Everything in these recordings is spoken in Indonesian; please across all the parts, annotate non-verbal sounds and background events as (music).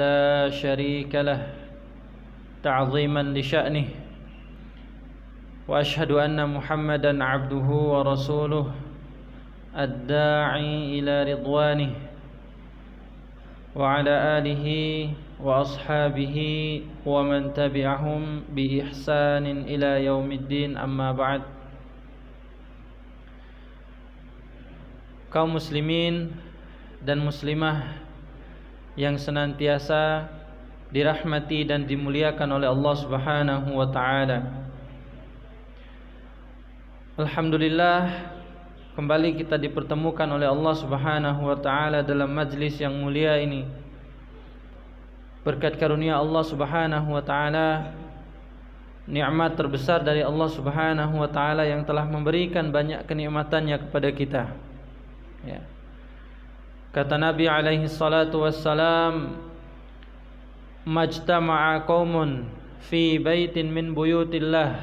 لا شريك له تعظيما لشأنه وأشهد أن محمدا عبده ورسوله الداعي إلى رضوانه وعلى آله وأصحابه ومن تبعهم بإحسان إلى يوم الدين أما بعد kaum muslimin dan muslimah yang senantiasa dirahmati dan dimuliakan oleh Allah Subhanahu wa taala. Alhamdulillah kembali kita dipertemukan oleh Allah Subhanahu wa taala dalam majlis yang mulia ini. Berkat karunia Allah Subhanahu wa taala nikmat terbesar dari Allah Subhanahu wa taala yang telah memberikan banyak kenikmatannya kepada kita. Ya. Kata Nabi alaihi salatu wassalam Majtama'a qawmun fi baitin min buyutillah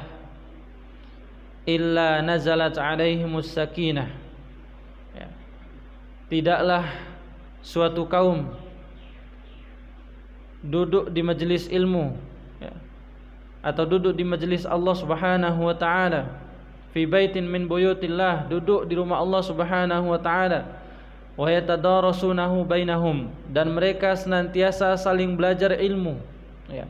Illa nazalat alaihimus sakinah ya. Tidaklah suatu kaum Duduk di majelis ilmu ya, Atau duduk di majelis Allah subhanahu wa ta'ala Fi baitin min buyutillah Duduk di rumah Allah subhanahu wa ta'ala wa yatadarasunahu bainahum dan mereka senantiasa saling belajar ilmu ya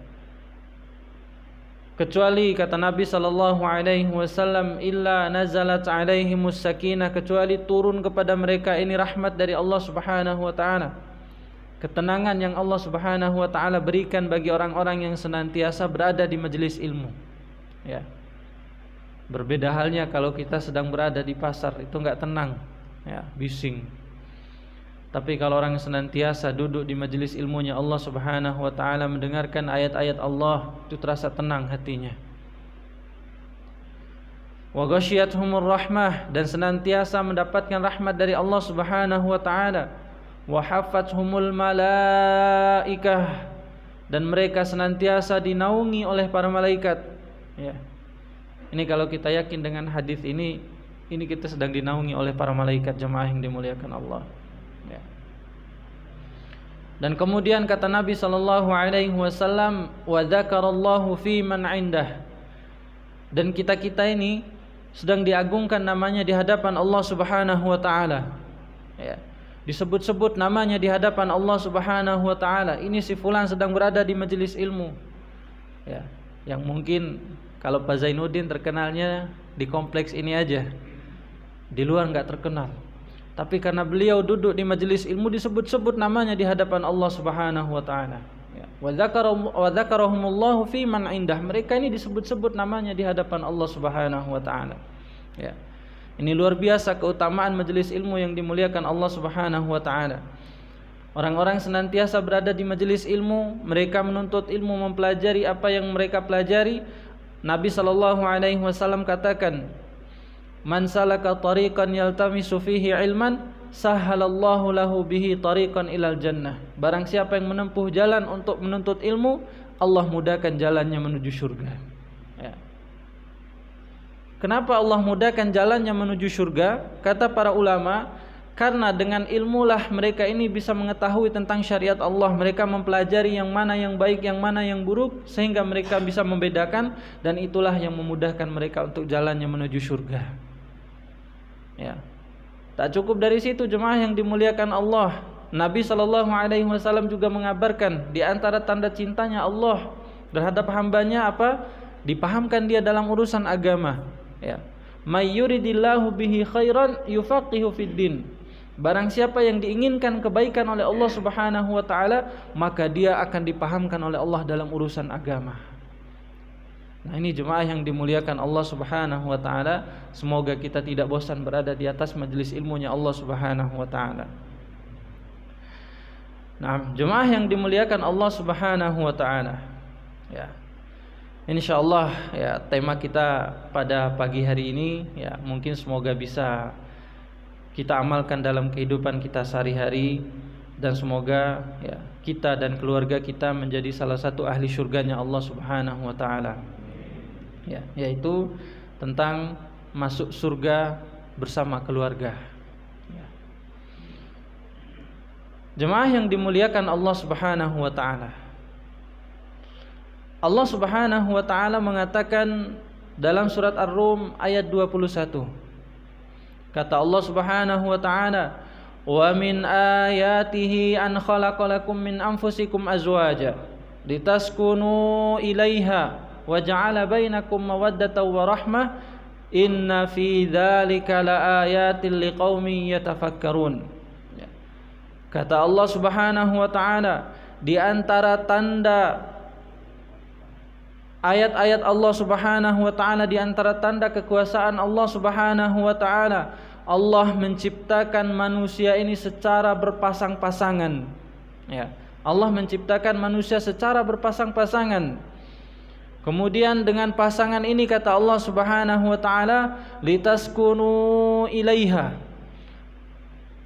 kecuali kata Nabi sallallahu alaihi wasallam illa nazalat alaihimus sakinah kecuali turun kepada mereka ini rahmat dari Allah Subhanahu wa taala ketenangan yang Allah Subhanahu wa taala berikan bagi orang-orang yang senantiasa berada di majelis ilmu ya berbeda halnya kalau kita sedang berada di pasar itu enggak tenang ya bising tapi kalau orang senantiasa duduk di majelis ilmunya Allah Subhanahu wa taala mendengarkan ayat-ayat Allah itu terasa tenang hatinya. Wa ghasyiyatuhumur rahmah dan senantiasa mendapatkan rahmat dari Allah Subhanahu wa taala. Wa hafathumul malaikah dan mereka senantiasa dinaungi oleh para malaikat. Ya. Ini kalau kita yakin dengan hadis ini, ini kita sedang dinaungi oleh para malaikat jemaah yang dimuliakan Allah ya. Dan kemudian kata Nabi sallallahu alaihi wasallam wa dzakarallahu fi man indah. Dan kita-kita ini sedang diagungkan namanya di hadapan Allah Subhanahu wa taala. Ya. Disebut-sebut namanya di hadapan Allah Subhanahu wa taala. Ini si fulan sedang berada di majelis ilmu. Ya. Yang mungkin kalau Pak Zainuddin terkenalnya di kompleks ini aja. Di luar nggak terkenal tapi karena beliau duduk di majelis ilmu disebut-sebut namanya di hadapan Allah Subhanahu wa taala. Ya. Wa fi man indah. Mereka ini disebut-sebut namanya di hadapan Allah Subhanahu wa taala. Ya. Ini luar biasa keutamaan majelis ilmu yang dimuliakan Allah Subhanahu wa taala. Orang-orang senantiasa berada di majelis ilmu, mereka menuntut ilmu, mempelajari apa yang mereka pelajari. Nabi sallallahu alaihi wasallam katakan, Man salaka tariqan yaltamisu fihi ilman sahalallahu lahu bihi tariqan ilal jannah. Barang siapa yang menempuh jalan untuk menuntut ilmu, Allah mudahkan jalannya menuju surga. Ya. Kenapa Allah mudahkan jalannya menuju surga? Kata para ulama, karena dengan ilmulah mereka ini bisa mengetahui tentang syariat Allah mereka mempelajari yang mana yang baik yang mana yang buruk sehingga mereka bisa membedakan dan itulah yang memudahkan mereka untuk jalannya menuju surga Ya. Tak cukup dari situ jemaah yang dimuliakan Allah. Nabi Shallallahu Alaihi Wasallam juga mengabarkan di antara tanda cintanya Allah terhadap hambanya apa? Dipahamkan dia dalam urusan agama. Ya. Mayyuridillahu bihi khairan yufaqihu fid Barang siapa yang diinginkan kebaikan oleh Allah Subhanahu wa taala, maka dia akan dipahamkan oleh Allah dalam urusan agama. Nah ini jemaah yang dimuliakan Allah subhanahu wa ta'ala Semoga kita tidak bosan berada di atas majelis ilmunya Allah subhanahu wa ta'ala Nah jemaah yang dimuliakan Allah subhanahu wa ta'ala Ya InsyaAllah ya tema kita pada pagi hari ini ya mungkin semoga bisa kita amalkan dalam kehidupan kita sehari-hari dan semoga ya kita dan keluarga kita menjadi salah satu ahli surganya Allah Subhanahu wa taala ya yaitu tentang masuk surga bersama keluarga ya. jemaah yang dimuliakan Allah Subhanahu wa taala Allah Subhanahu wa taala mengatakan dalam surat Ar-Rum ayat 21 kata Allah Subhanahu wa taala wa min ayatihi an khalaqalakum min anfusikum azwaja litaskunu ilaiha وَجَعَلَ ja'ala bainakum mawaddatan إِنَّ فِي inna لَآيَاتٍ لِقَوْمٍ يَتَفَكَّرُونَ kata Allah Subhanahu wa taala di antara tanda ayat-ayat Allah Subhanahu wa taala di antara tanda kekuasaan Allah Subhanahu wa taala Allah menciptakan manusia ini secara berpasang-pasangan ya Allah menciptakan manusia secara berpasang-pasangan Kemudian dengan pasangan ini kata Allah Subhanahu wa taala litaskunu ilaiha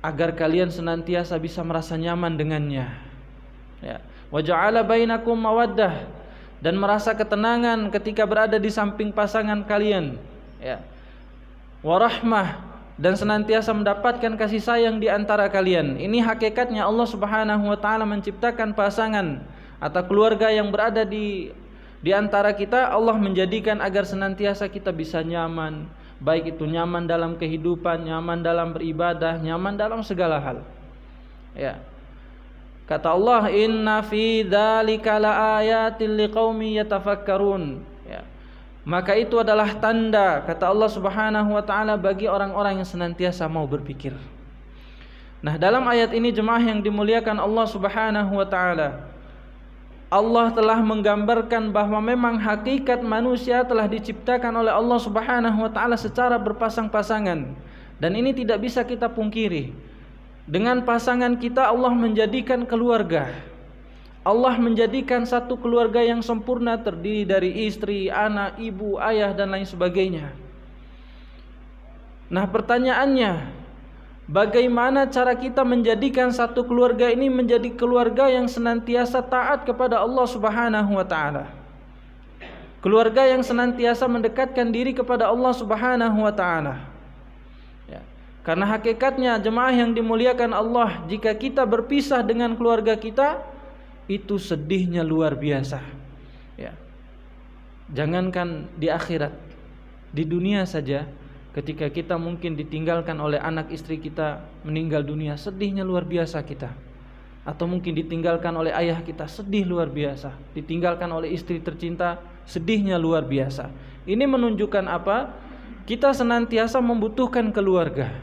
agar kalian senantiasa bisa merasa nyaman dengannya. Ya. Wa ja'ala bainakum mawaddah dan merasa ketenangan ketika berada di samping pasangan kalian. Ya. Wa dan senantiasa mendapatkan kasih sayang di antara kalian. Ini hakikatnya Allah Subhanahu wa taala menciptakan pasangan atau keluarga yang berada di di antara kita Allah menjadikan agar senantiasa kita bisa nyaman, baik itu nyaman dalam kehidupan, nyaman dalam beribadah, nyaman dalam segala hal. Ya. Kata Allah, "Inna fi la ayatin liqawmi yatafakkarun." Ya. Maka itu adalah tanda kata Allah Subhanahu wa taala bagi orang-orang yang senantiasa mau berpikir. Nah, dalam ayat ini jemaah yang dimuliakan Allah Subhanahu wa taala, Allah telah menggambarkan bahwa memang hakikat manusia telah diciptakan oleh Allah Subhanahu wa taala secara berpasang-pasangan dan ini tidak bisa kita pungkiri. Dengan pasangan kita Allah menjadikan keluarga. Allah menjadikan satu keluarga yang sempurna terdiri dari istri, anak, ibu, ayah dan lain sebagainya. Nah, pertanyaannya, Bagaimana cara kita menjadikan satu keluarga ini menjadi keluarga yang senantiasa taat kepada Allah Subhanahu wa taala. Keluarga yang senantiasa mendekatkan diri kepada Allah Subhanahu wa taala. Ya. Karena hakikatnya jemaah yang dimuliakan Allah, jika kita berpisah dengan keluarga kita, itu sedihnya luar biasa. Ya. Jangankan di akhirat, di dunia saja Ketika kita mungkin ditinggalkan oleh anak istri kita meninggal dunia, sedihnya luar biasa kita. Atau mungkin ditinggalkan oleh ayah kita, sedih luar biasa. Ditinggalkan oleh istri tercinta, sedihnya luar biasa. Ini menunjukkan apa? Kita senantiasa membutuhkan keluarga.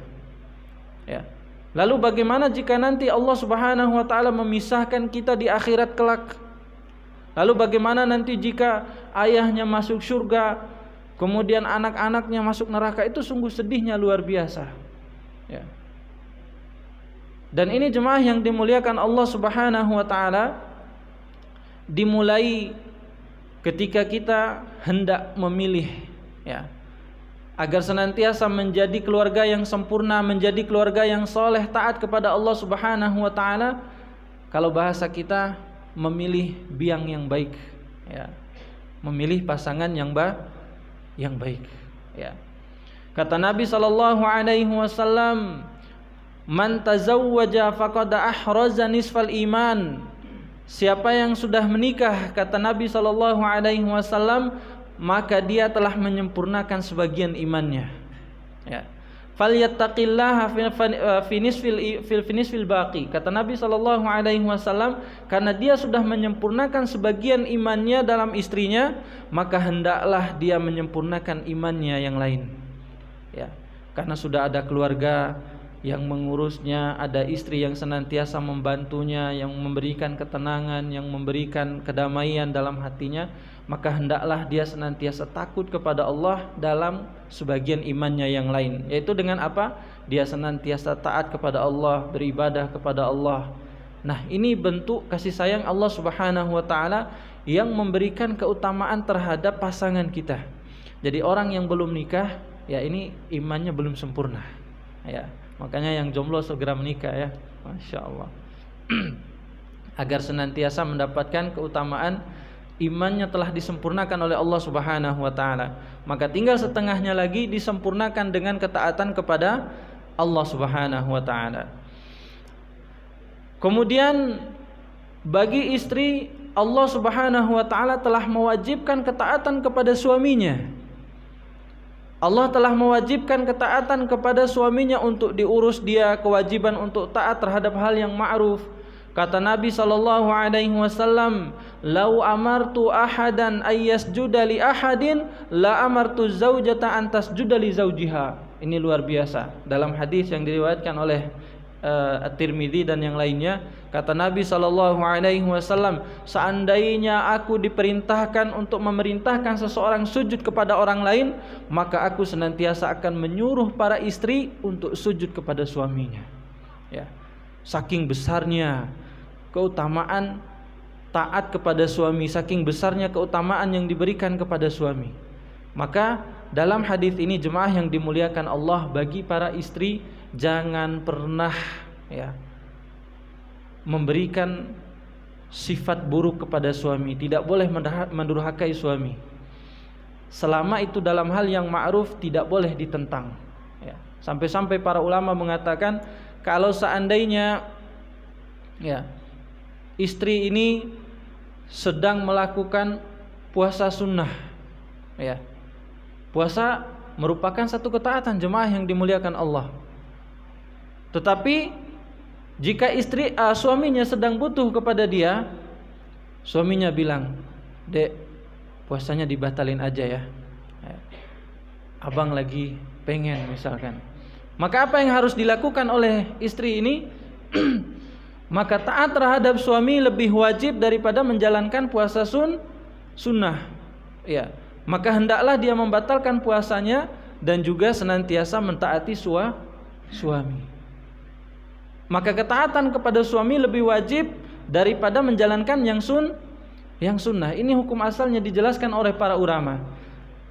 Ya. Lalu bagaimana jika nanti Allah Subhanahu wa taala memisahkan kita di akhirat kelak? Lalu bagaimana nanti jika ayahnya masuk surga, Kemudian anak-anaknya masuk neraka itu sungguh sedihnya luar biasa. Ya. Dan ini jemaah yang dimuliakan Allah Subhanahu wa taala dimulai ketika kita hendak memilih ya agar senantiasa menjadi keluarga yang sempurna, menjadi keluarga yang soleh, taat kepada Allah Subhanahu wa taala. Kalau bahasa kita memilih biang yang baik, ya. Memilih pasangan yang baik yang baik ya kata Nabi sallallahu alaihi wasallam man tazawwaja faqad ahraza nisfal iman siapa yang sudah menikah kata Nabi sallallahu alaihi wasallam maka dia telah menyempurnakan sebagian imannya ya falyattaqillaha finish eh, fil fil finish fil baqi kata Nabi sallallahu alaihi wasallam karena dia sudah menyempurnakan sebagian imannya dalam istrinya maka hendaklah dia menyempurnakan imannya yang lain ya karena sudah ada keluarga yang mengurusnya, ada istri yang senantiasa membantunya, yang memberikan ketenangan, yang memberikan kedamaian dalam hatinya, maka hendaklah dia senantiasa takut kepada Allah dalam sebagian imannya yang lain yaitu dengan apa dia senantiasa taat kepada Allah beribadah kepada Allah nah ini bentuk kasih sayang Allah Subhanahu wa taala yang memberikan keutamaan terhadap pasangan kita jadi orang yang belum nikah ya ini imannya belum sempurna ya makanya yang jomblo segera menikah ya Masya Allah (clears throat) agar senantiasa mendapatkan keutamaan imannya telah disempurnakan oleh Allah Subhanahu wa taala. Maka tinggal setengahnya lagi disempurnakan dengan ketaatan kepada Allah Subhanahu wa taala. Kemudian bagi istri Allah Subhanahu wa taala telah mewajibkan ketaatan kepada suaminya. Allah telah mewajibkan ketaatan kepada suaminya untuk diurus dia, kewajiban untuk taat terhadap hal yang ma'ruf, Kata Nabi sallallahu alaihi wasallam, "Lau amartu ahadan ayyasjuda li ahadin, la amartu zaujata an tasjuda li zaujiha." Ini luar biasa. Dalam hadis yang diriwayatkan oleh uh, At-Tirmidzi dan yang lainnya, kata Nabi sallallahu alaihi wasallam, "Seandainya aku diperintahkan untuk memerintahkan seseorang sujud kepada orang lain, maka aku senantiasa akan menyuruh para istri untuk sujud kepada suaminya." Ya. Saking besarnya keutamaan taat kepada suami saking besarnya keutamaan yang diberikan kepada suami. Maka dalam hadis ini jemaah yang dimuliakan Allah bagi para istri jangan pernah ya memberikan sifat buruk kepada suami, tidak boleh mendurhakai suami. Selama itu dalam hal yang ma'ruf tidak boleh ditentang. Ya. Sampai-sampai para ulama mengatakan kalau seandainya ya istri ini sedang melakukan puasa sunnah ya puasa merupakan satu ketaatan jemaah yang dimuliakan Allah tetapi jika istri uh, suaminya sedang butuh kepada dia suaminya bilang dek puasanya dibatalin aja ya. ya abang lagi pengen misalkan maka apa yang harus dilakukan oleh istri ini (clears throat) maka taat terhadap suami lebih wajib daripada menjalankan puasa sun sunnah ya maka hendaklah dia membatalkan puasanya dan juga senantiasa mentaati sua, suami maka ketaatan kepada suami lebih wajib daripada menjalankan yang sun yang sunnah ini hukum asalnya dijelaskan oleh para ulama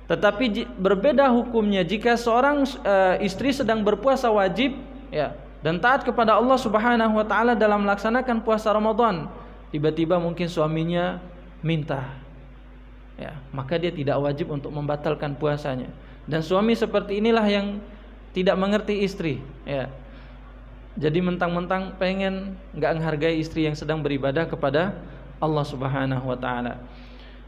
tetapi berbeda hukumnya jika seorang e, istri sedang berpuasa wajib ya dan taat kepada Allah Subhanahu wa taala dalam melaksanakan puasa Ramadan. Tiba-tiba mungkin suaminya minta. Ya, maka dia tidak wajib untuk membatalkan puasanya. Dan suami seperti inilah yang tidak mengerti istri, ya. Jadi mentang-mentang pengen nggak menghargai istri yang sedang beribadah kepada Allah Subhanahu wa taala.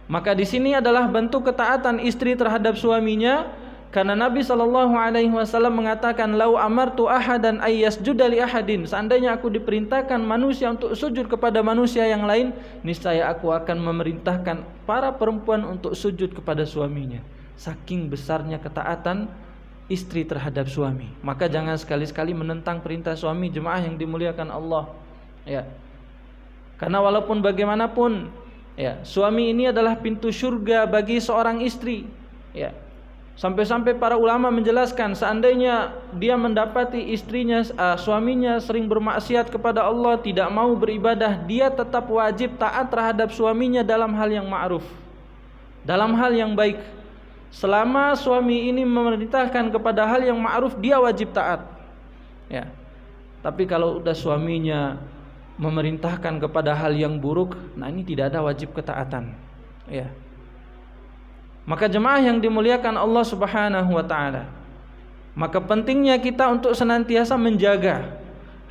Maka di sini adalah bentuk ketaatan istri terhadap suaminya karena Nabi Shallallahu Alaihi Wasallam mengatakan, lau amar tu ahad dan ayas judali ahadin. Seandainya aku diperintahkan manusia untuk sujud kepada manusia yang lain, niscaya aku akan memerintahkan para perempuan untuk sujud kepada suaminya. Saking besarnya ketaatan istri terhadap suami. Maka jangan sekali-sekali menentang perintah suami jemaah yang dimuliakan Allah. Ya. Karena walaupun bagaimanapun, ya, suami ini adalah pintu surga bagi seorang istri. Ya, Sampai-sampai para ulama menjelaskan seandainya dia mendapati istrinya uh, suaminya sering bermaksiat kepada Allah, tidak mau beribadah, dia tetap wajib taat terhadap suaminya dalam hal yang ma'ruf. Dalam hal yang baik. Selama suami ini memerintahkan kepada hal yang ma'ruf, dia wajib taat. Ya. Tapi kalau sudah suaminya memerintahkan kepada hal yang buruk, nah ini tidak ada wajib ketaatan. Ya. Maka jemaah yang dimuliakan Allah Subhanahu wa taala. Maka pentingnya kita untuk senantiasa menjaga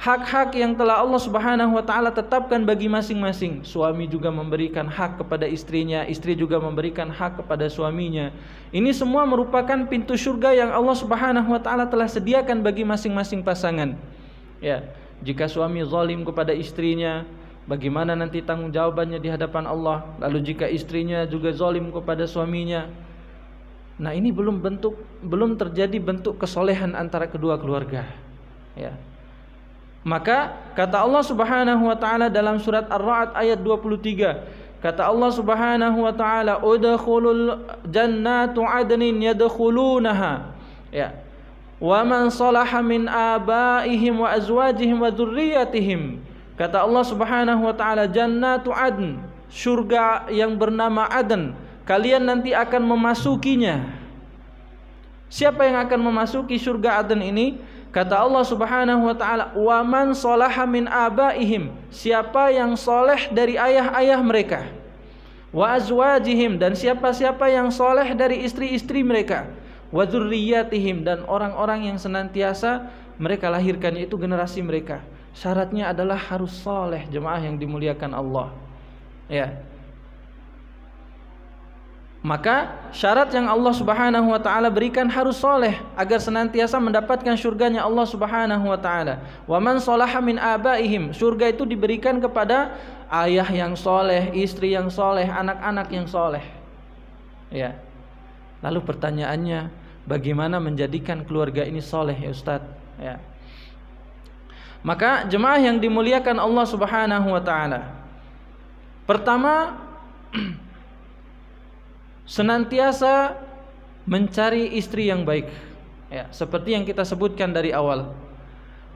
hak-hak yang telah Allah Subhanahu wa taala tetapkan bagi masing-masing. Suami juga memberikan hak kepada istrinya, istri juga memberikan hak kepada suaminya. Ini semua merupakan pintu surga yang Allah Subhanahu wa taala telah sediakan bagi masing-masing pasangan. Ya, jika suami zalim kepada istrinya, Bagaimana nanti tanggung jawabannya di hadapan Allah? Lalu jika istrinya juga zalim kepada suaminya. Nah, ini belum bentuk belum terjadi bentuk kesolehan antara kedua keluarga. Ya. Maka kata Allah Subhanahu wa taala dalam surat Ar-Ra'd ayat 23, kata Allah Subhanahu wa taala, "Udkhulul jannatu adnin yadkhulunaha." Ya. "Wa man salaha min abaihim wa azwajihim wa dzurriyyatihim." Kata Allah Subhanahu wa taala, "Jannatu adn", surga yang bernama Aden. Kalian nanti akan memasukinya. Siapa yang akan memasuki surga Aden ini? Kata Allah Subhanahu wa taala, "Waman salaha min abaihim", siapa yang soleh dari ayah-ayah mereka. Wa azwajihim dan siapa-siapa yang soleh dari istri-istri mereka. Wa dzurriyyatihim dan orang-orang yang senantiasa mereka lahirkan yaitu generasi mereka syaratnya adalah harus soleh jemaah yang dimuliakan Allah ya maka syarat yang Allah Subhanahu wa taala berikan harus soleh agar senantiasa mendapatkan surganya Allah Subhanahu wa taala. Wa man min abaihim. Surga itu diberikan kepada ayah yang soleh, istri yang soleh, anak-anak yang soleh. Ya. Lalu pertanyaannya, bagaimana menjadikan keluarga ini soleh ya Ustadz? Ya. Maka jemaah yang dimuliakan Allah Subhanahu wa taala. Pertama (clears throat) senantiasa mencari istri yang baik. Ya, seperti yang kita sebutkan dari awal.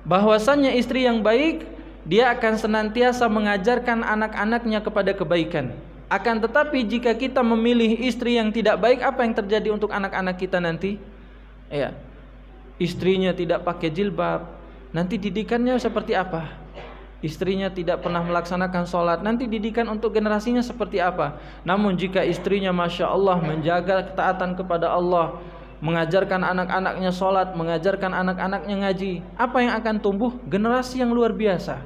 Bahwasannya istri yang baik dia akan senantiasa mengajarkan anak-anaknya kepada kebaikan. Akan tetapi jika kita memilih istri yang tidak baik, apa yang terjadi untuk anak-anak kita nanti? Ya. Istrinya tidak pakai jilbab, Nanti didikannya seperti apa? Istrinya tidak pernah melaksanakan sholat Nanti didikan untuk generasinya seperti apa Namun jika istrinya Masya Allah Menjaga ketaatan kepada Allah Mengajarkan anak-anaknya sholat Mengajarkan anak-anaknya ngaji Apa yang akan tumbuh? Generasi yang luar biasa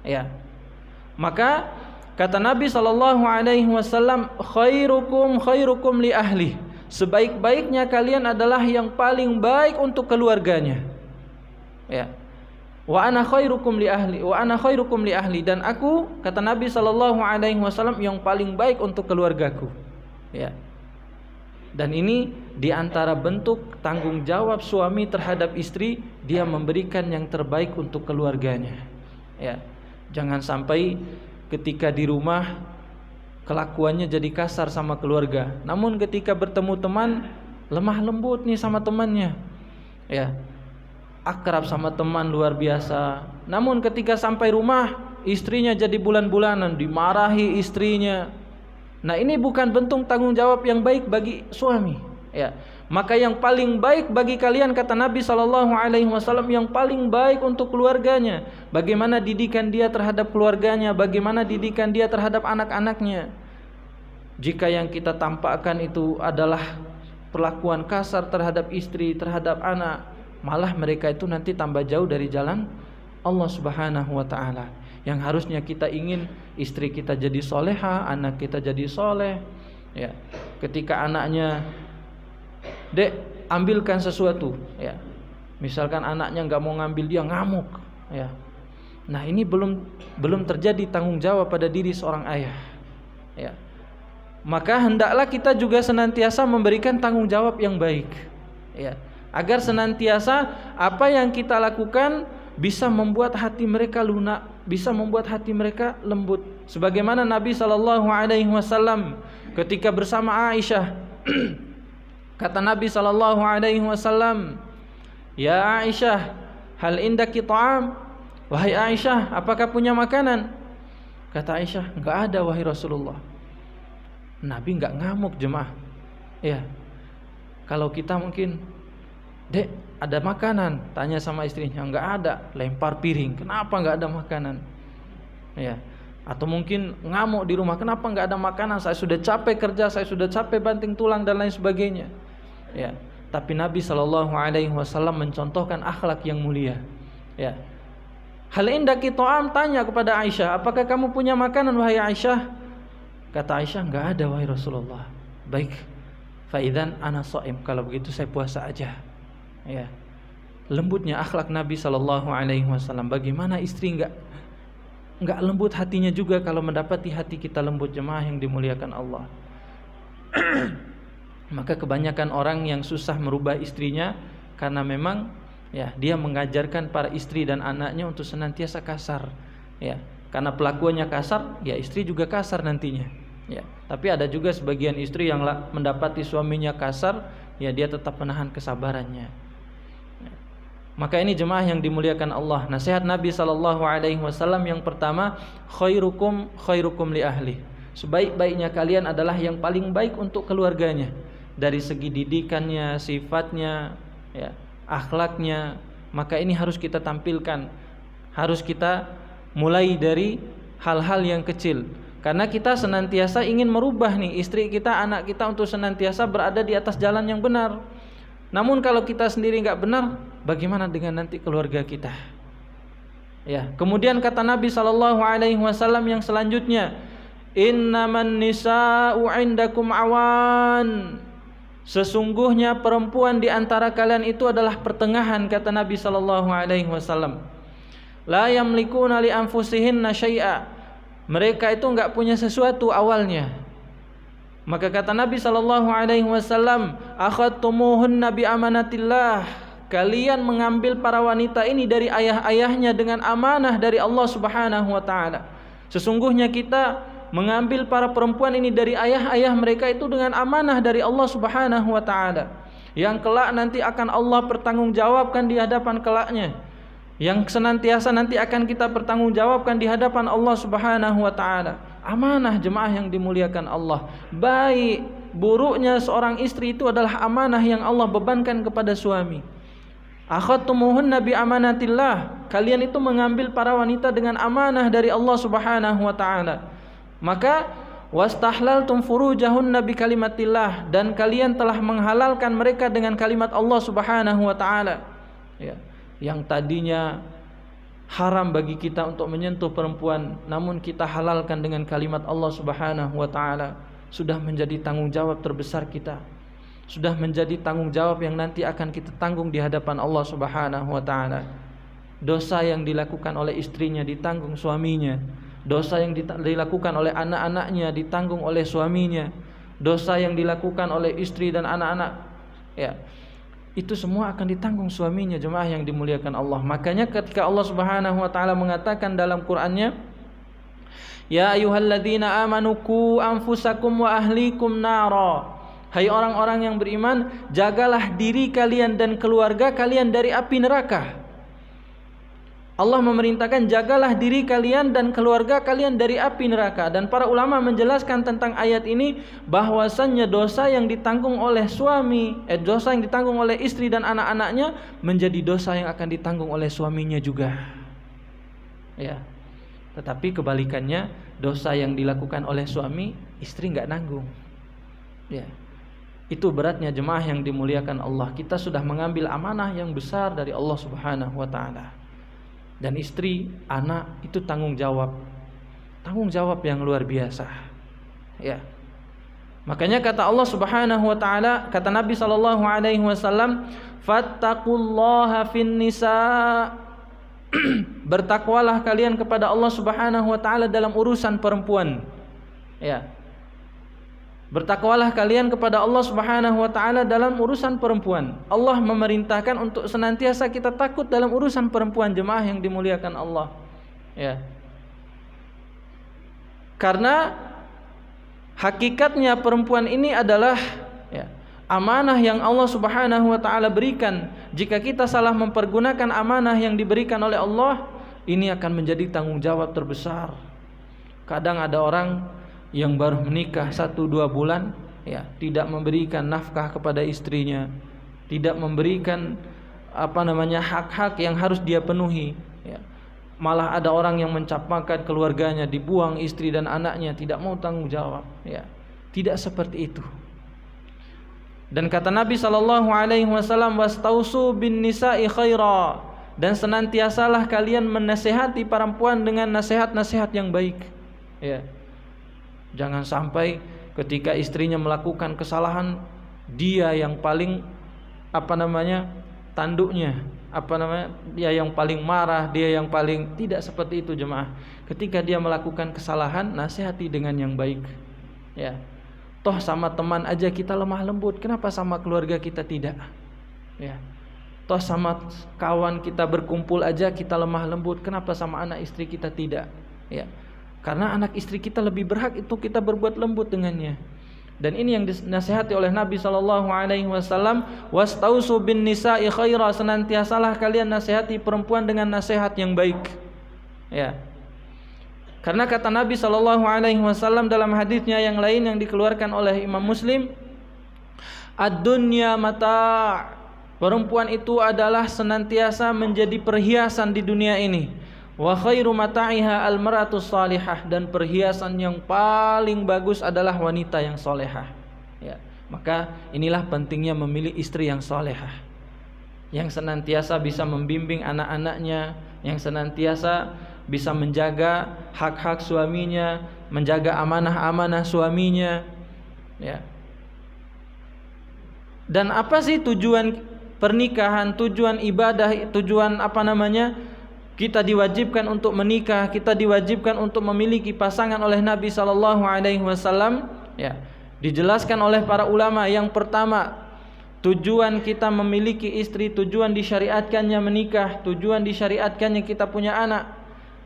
Ya Maka kata Nabi Shallallahu Alaihi Wasallam Khairukum khairukum li ahli Sebaik-baiknya kalian adalah yang paling baik untuk keluarganya Ya wa ana khairukum li ahli wa ana khairukum li ahli dan aku kata Nabi sallallahu alaihi wasallam yang paling baik untuk keluargaku ya dan ini diantara bentuk tanggung jawab suami terhadap istri dia memberikan yang terbaik untuk keluarganya ya jangan sampai ketika di rumah kelakuannya jadi kasar sama keluarga namun ketika bertemu teman lemah lembut nih sama temannya ya akrab sama teman luar biasa. Namun ketika sampai rumah, istrinya jadi bulan-bulanan, dimarahi istrinya. Nah, ini bukan bentuk tanggung jawab yang baik bagi suami, ya. Maka yang paling baik bagi kalian kata Nabi saw Alaihi Wasallam yang paling baik untuk keluarganya. Bagaimana didikan dia terhadap keluarganya, bagaimana didikan dia terhadap anak-anaknya. Jika yang kita tampakkan itu adalah perlakuan kasar terhadap istri, terhadap anak, malah mereka itu nanti tambah jauh dari jalan Allah Subhanahu wa taala. Yang harusnya kita ingin istri kita jadi soleha, anak kita jadi soleh, ya. Ketika anaknya, dek ambilkan sesuatu, ya. Misalkan anaknya nggak mau ngambil dia ngamuk, ya. Nah ini belum belum terjadi tanggung jawab pada diri seorang ayah, ya. Maka hendaklah kita juga senantiasa memberikan tanggung jawab yang baik, ya agar senantiasa apa yang kita lakukan bisa membuat hati mereka lunak, bisa membuat hati mereka lembut. Sebagaimana Nabi Shallallahu Alaihi Wasallam ketika bersama Aisyah, (clears throat) kata Nabi Shallallahu Alaihi Wasallam, ya Aisyah, hal indaki ta'am? Wahai Aisyah, apakah punya makanan? Kata Aisyah, nggak ada wahai Rasulullah. Nabi nggak ngamuk jemaah. Ya, kalau kita mungkin Dek, ada makanan? Tanya sama istrinya, nggak ada. Lempar piring, kenapa nggak ada makanan? Ya, atau mungkin ngamuk di rumah, kenapa nggak ada makanan? Saya sudah capek kerja, saya sudah capek banting tulang dan lain sebagainya. Ya, tapi Nabi Shallallahu Alaihi Wasallam mencontohkan akhlak yang mulia. Ya, Hal indaki to'am tanya kepada Aisyah, apakah kamu punya makanan wahai Aisyah? Kata Aisyah, enggak ada wahai Rasulullah. Baik, faidan ana so'im. Kalau begitu saya puasa aja ya lembutnya akhlak Nabi Shallallahu Alaihi Wasallam bagaimana istri nggak nggak lembut hatinya juga kalau mendapati hati kita lembut jemaah yang dimuliakan Allah (clears throat) maka kebanyakan orang yang susah merubah istrinya karena memang ya dia mengajarkan para istri dan anaknya untuk senantiasa kasar ya karena pelakuannya kasar ya istri juga kasar nantinya ya tapi ada juga sebagian istri yang mendapati suaminya kasar ya dia tetap menahan kesabarannya maka ini jemaah yang dimuliakan Allah. Nasihat Nabi Shallallahu Alaihi Wasallam yang pertama, khairukum khairukum li ahli. Sebaik-baiknya kalian adalah yang paling baik untuk keluarganya dari segi didikannya, sifatnya, ya, akhlaknya. Maka ini harus kita tampilkan, harus kita mulai dari hal-hal yang kecil. Karena kita senantiasa ingin merubah nih istri kita, anak kita untuk senantiasa berada di atas jalan yang benar namun kalau kita sendiri nggak benar, bagaimana dengan nanti keluarga kita? Ya, kemudian kata Nabi Shallallahu Alaihi Wasallam yang selanjutnya, Innaman nisa'u indakum awan. Sesungguhnya perempuan di antara kalian itu adalah pertengahan kata Nabi sallallahu alaihi wasallam. La yamlikuna li amfusihin Mereka itu enggak punya sesuatu awalnya. Maka kata Nabi Shallallahu Alaihi Wasallam, "Akhadtumuhun Nabi amanatillah." Kalian mengambil para wanita ini dari ayah-ayahnya dengan amanah dari Allah Subhanahu Wa Taala. Sesungguhnya kita mengambil para perempuan ini dari ayah-ayah mereka itu dengan amanah dari Allah Subhanahu Wa Taala. Yang kelak nanti akan Allah pertanggungjawabkan di hadapan kelaknya. Yang senantiasa nanti akan kita pertanggungjawabkan di hadapan Allah Subhanahu Wa Taala amanah jemaah yang dimuliakan Allah. Baik buruknya seorang istri itu adalah amanah yang Allah bebankan kepada suami. Akhadtumuhun nabi amanatillah. Kalian itu mengambil para wanita dengan amanah dari Allah Subhanahu wa taala. Maka wastahlaltum jahun nabi kalimatillah dan kalian telah menghalalkan mereka dengan kalimat Allah Subhanahu wa taala. Ya. Yang tadinya haram bagi kita untuk menyentuh perempuan namun kita halalkan dengan kalimat Allah Subhanahu wa taala sudah menjadi tanggung jawab terbesar kita sudah menjadi tanggung jawab yang nanti akan kita tanggung di hadapan Allah Subhanahu wa taala dosa yang dilakukan oleh istrinya ditanggung suaminya dosa yang dilakukan oleh anak-anaknya ditanggung oleh suaminya dosa yang dilakukan oleh istri dan anak-anak ya itu semua akan ditanggung suaminya jemaah yang dimuliakan Allah. Makanya ketika Allah Subhanahu wa taala mengatakan dalam Qur'annya Ya ayyuhalladzina amanu qu anfusakum wa ahlikum nara. Hai orang-orang yang beriman, jagalah diri kalian dan keluarga kalian dari api neraka. Allah memerintahkan jagalah diri kalian dan keluarga kalian dari api neraka dan para ulama menjelaskan tentang ayat ini bahwasannya dosa yang ditanggung oleh suami eh dosa yang ditanggung oleh istri dan anak-anaknya menjadi dosa yang akan ditanggung oleh suaminya juga ya tetapi kebalikannya dosa yang dilakukan oleh suami istri nggak nanggung ya itu beratnya jemaah yang dimuliakan Allah kita sudah mengambil amanah yang besar dari Allah Subhanahu wa taala dan istri, anak itu tanggung jawab. Tanggung jawab yang luar biasa. Ya. Makanya kata Allah Subhanahu wa taala, kata Nabi sallallahu alaihi wasallam, "Fattaqullaha fin nisa." (clears throat) Bertakwalah kalian kepada Allah Subhanahu wa taala dalam urusan perempuan. Ya. Bertakwalah kalian kepada Allah Subhanahu wa taala dalam urusan perempuan. Allah memerintahkan untuk senantiasa kita takut dalam urusan perempuan jemaah yang dimuliakan Allah. Ya. Karena hakikatnya perempuan ini adalah ya, amanah yang Allah Subhanahu wa taala berikan. Jika kita salah mempergunakan amanah yang diberikan oleh Allah, ini akan menjadi tanggung jawab terbesar. Kadang ada orang yang baru menikah satu dua bulan ya tidak memberikan nafkah kepada istrinya tidak memberikan apa namanya hak-hak yang harus dia penuhi ya. malah ada orang yang mencapakan keluarganya dibuang istri dan anaknya tidak mau tanggung jawab ya tidak seperti itu dan kata Nabi Shallallahu Alaihi Wasallam tausu bin nisa khaira dan senantiasalah kalian menasehati perempuan dengan nasihat-nasihat yang baik ya Jangan sampai ketika istrinya melakukan kesalahan dia yang paling apa namanya tanduknya apa namanya dia yang paling marah dia yang paling tidak seperti itu jemaah ketika dia melakukan kesalahan nasihati dengan yang baik ya toh sama teman aja kita lemah lembut kenapa sama keluarga kita tidak ya toh sama kawan kita berkumpul aja kita lemah lembut kenapa sama anak istri kita tidak ya karena anak istri kita lebih berhak itu kita berbuat lembut dengannya. Dan ini yang dinasihati oleh Nabi Shallallahu Alaihi Wasallam, wastausu bin nisa ikhaira senantiasalah kalian nasihati perempuan dengan nasihat yang baik. Ya. Karena kata Nabi Shallallahu Alaihi Wasallam dalam hadisnya yang lain yang dikeluarkan oleh Imam Muslim, ad-dunya mata perempuan itu adalah senantiasa menjadi perhiasan di dunia ini. Wa khairu mata'iha al-maratu salihah dan perhiasan yang paling bagus adalah wanita yang solehah. Ya. Maka inilah pentingnya memilih istri yang solehah. Yang senantiasa bisa membimbing anak-anaknya, yang senantiasa bisa menjaga hak-hak suaminya, menjaga amanah-amanah suaminya. Ya. Dan apa sih tujuan pernikahan, tujuan ibadah, tujuan apa namanya? Kita diwajibkan untuk menikah, kita diwajibkan untuk memiliki pasangan oleh Nabi Shallallahu Alaihi Wasallam. Ya, dijelaskan oleh para ulama yang pertama tujuan kita memiliki istri, tujuan disyariatkannya menikah, tujuan disyariatkannya kita punya anak.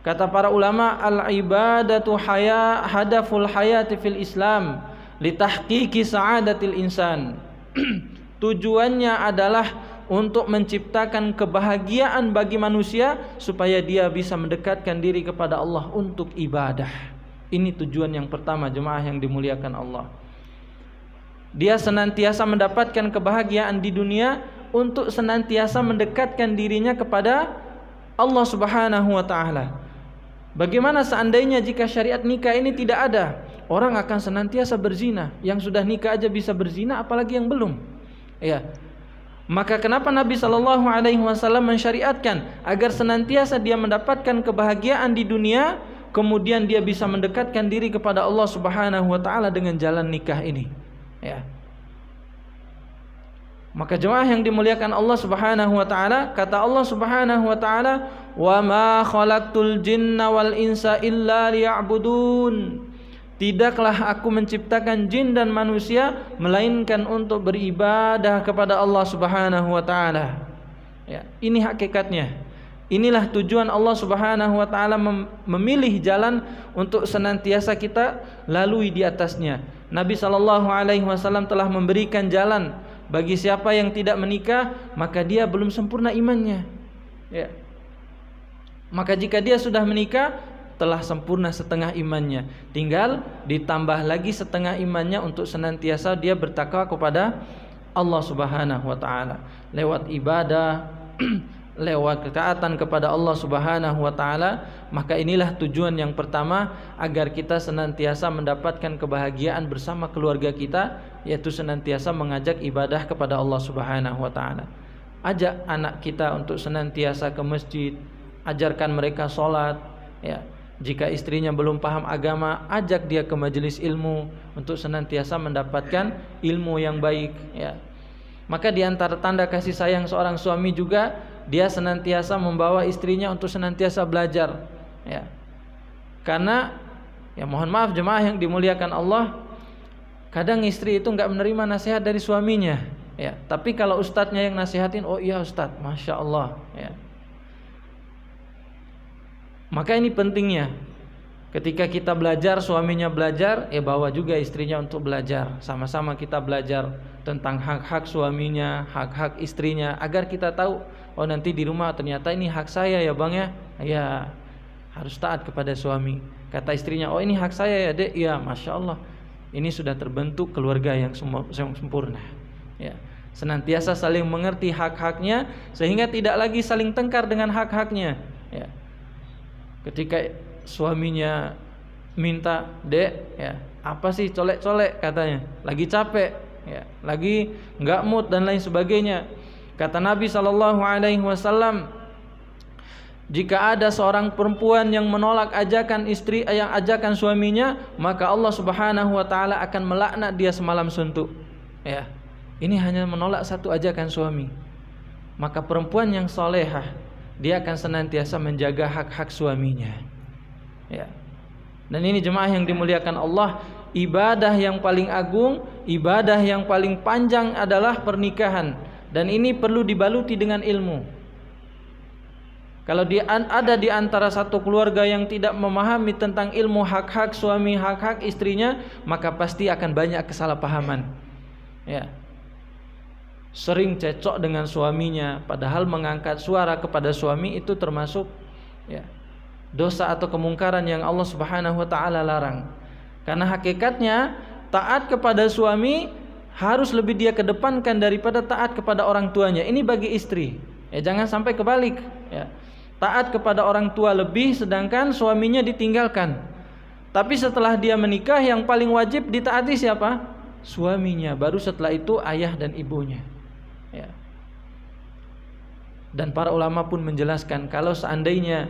Kata para ulama, al ibadatu haya hadaful hayati fil Islam litahqiqi sa'adatil insan. (clears throat) Tujuannya adalah untuk menciptakan kebahagiaan bagi manusia supaya dia bisa mendekatkan diri kepada Allah untuk ibadah. Ini tujuan yang pertama jemaah yang dimuliakan Allah. Dia senantiasa mendapatkan kebahagiaan di dunia untuk senantiasa mendekatkan dirinya kepada Allah Subhanahu wa taala. Bagaimana seandainya jika syariat nikah ini tidak ada? Orang akan senantiasa berzina. Yang sudah nikah aja bisa berzina apalagi yang belum. Ya, maka kenapa Nabi Shallallahu Alaihi Wasallam mensyariatkan agar senantiasa dia mendapatkan kebahagiaan di dunia, kemudian dia bisa mendekatkan diri kepada Allah Subhanahu Wa Taala dengan jalan nikah ini. Ya. Maka jemaah yang dimuliakan Allah Subhanahu Wa Taala kata Allah Subhanahu Wa Taala, "Wa ma khalaqtul jinna wal insa illa liya'budun." Tidaklah aku menciptakan jin dan manusia melainkan untuk beribadah kepada Allah Subhanahu wa taala. Ya, ini hakikatnya. Inilah tujuan Allah Subhanahu wa taala memilih jalan untuk senantiasa kita lalui di atasnya. Nabi sallallahu alaihi wasallam telah memberikan jalan bagi siapa yang tidak menikah maka dia belum sempurna imannya. Ya. Maka jika dia sudah menikah telah sempurna setengah imannya. Tinggal ditambah lagi setengah imannya untuk senantiasa dia bertakwa kepada Allah Subhanahu wa taala lewat ibadah (clears throat) lewat ketaatan kepada Allah Subhanahu wa taala maka inilah tujuan yang pertama agar kita senantiasa mendapatkan kebahagiaan bersama keluarga kita yaitu senantiasa mengajak ibadah kepada Allah Subhanahu wa taala ajak anak kita untuk senantiasa ke masjid ajarkan mereka sholat ya jika istrinya belum paham agama, ajak dia ke majelis ilmu untuk senantiasa mendapatkan ilmu yang baik ya. Maka di antara tanda kasih sayang seorang suami juga dia senantiasa membawa istrinya untuk senantiasa belajar ya. Karena ya mohon maaf jemaah yang dimuliakan Allah, kadang istri itu nggak menerima nasihat dari suaminya ya. Tapi kalau ustadznya yang nasihatin, oh iya ustadz, masya Allah ya maka ini pentingnya. Ketika kita belajar, suaminya belajar, ya bawa juga istrinya untuk belajar. Sama-sama kita belajar tentang hak-hak suaminya, hak-hak istrinya agar kita tahu oh nanti di rumah ternyata ini hak saya ya Bang ya. Ya harus taat kepada suami. Kata istrinya, "Oh ini hak saya ya, Dek." Ya, Masya Allah Ini sudah terbentuk keluarga yang sempurna. Ya senantiasa saling mengerti hak-haknya sehingga tidak lagi saling tengkar dengan hak-haknya ketika suaminya minta dek ya apa sih colek-colek katanya lagi capek ya lagi nggak mood dan lain sebagainya kata Nabi Shallallahu Alaihi Wasallam jika ada seorang perempuan yang menolak ajakan istri eh, yang ajakan suaminya maka Allah Subhanahu Wa Taala akan melaknat dia semalam suntuk ya ini hanya menolak satu ajakan suami maka perempuan yang solehah dia akan senantiasa menjaga hak-hak suaminya. Ya. Dan ini jemaah yang dimuliakan Allah, ibadah yang paling agung, ibadah yang paling panjang adalah pernikahan dan ini perlu dibaluti dengan ilmu. Kalau dia ada di antara satu keluarga yang tidak memahami tentang ilmu hak-hak suami, hak-hak istrinya, maka pasti akan banyak kesalahpahaman. Ya sering cecok dengan suaminya padahal mengangkat suara kepada suami itu termasuk ya dosa atau kemungkaran yang Allah Subhanahu wa taala larang. Karena hakikatnya taat kepada suami harus lebih dia kedepankan daripada taat kepada orang tuanya. Ini bagi istri. Ya jangan sampai kebalik ya. Taat kepada orang tua lebih sedangkan suaminya ditinggalkan. Tapi setelah dia menikah yang paling wajib ditaati siapa? Suaminya. Baru setelah itu ayah dan ibunya ya. dan para ulama pun menjelaskan kalau seandainya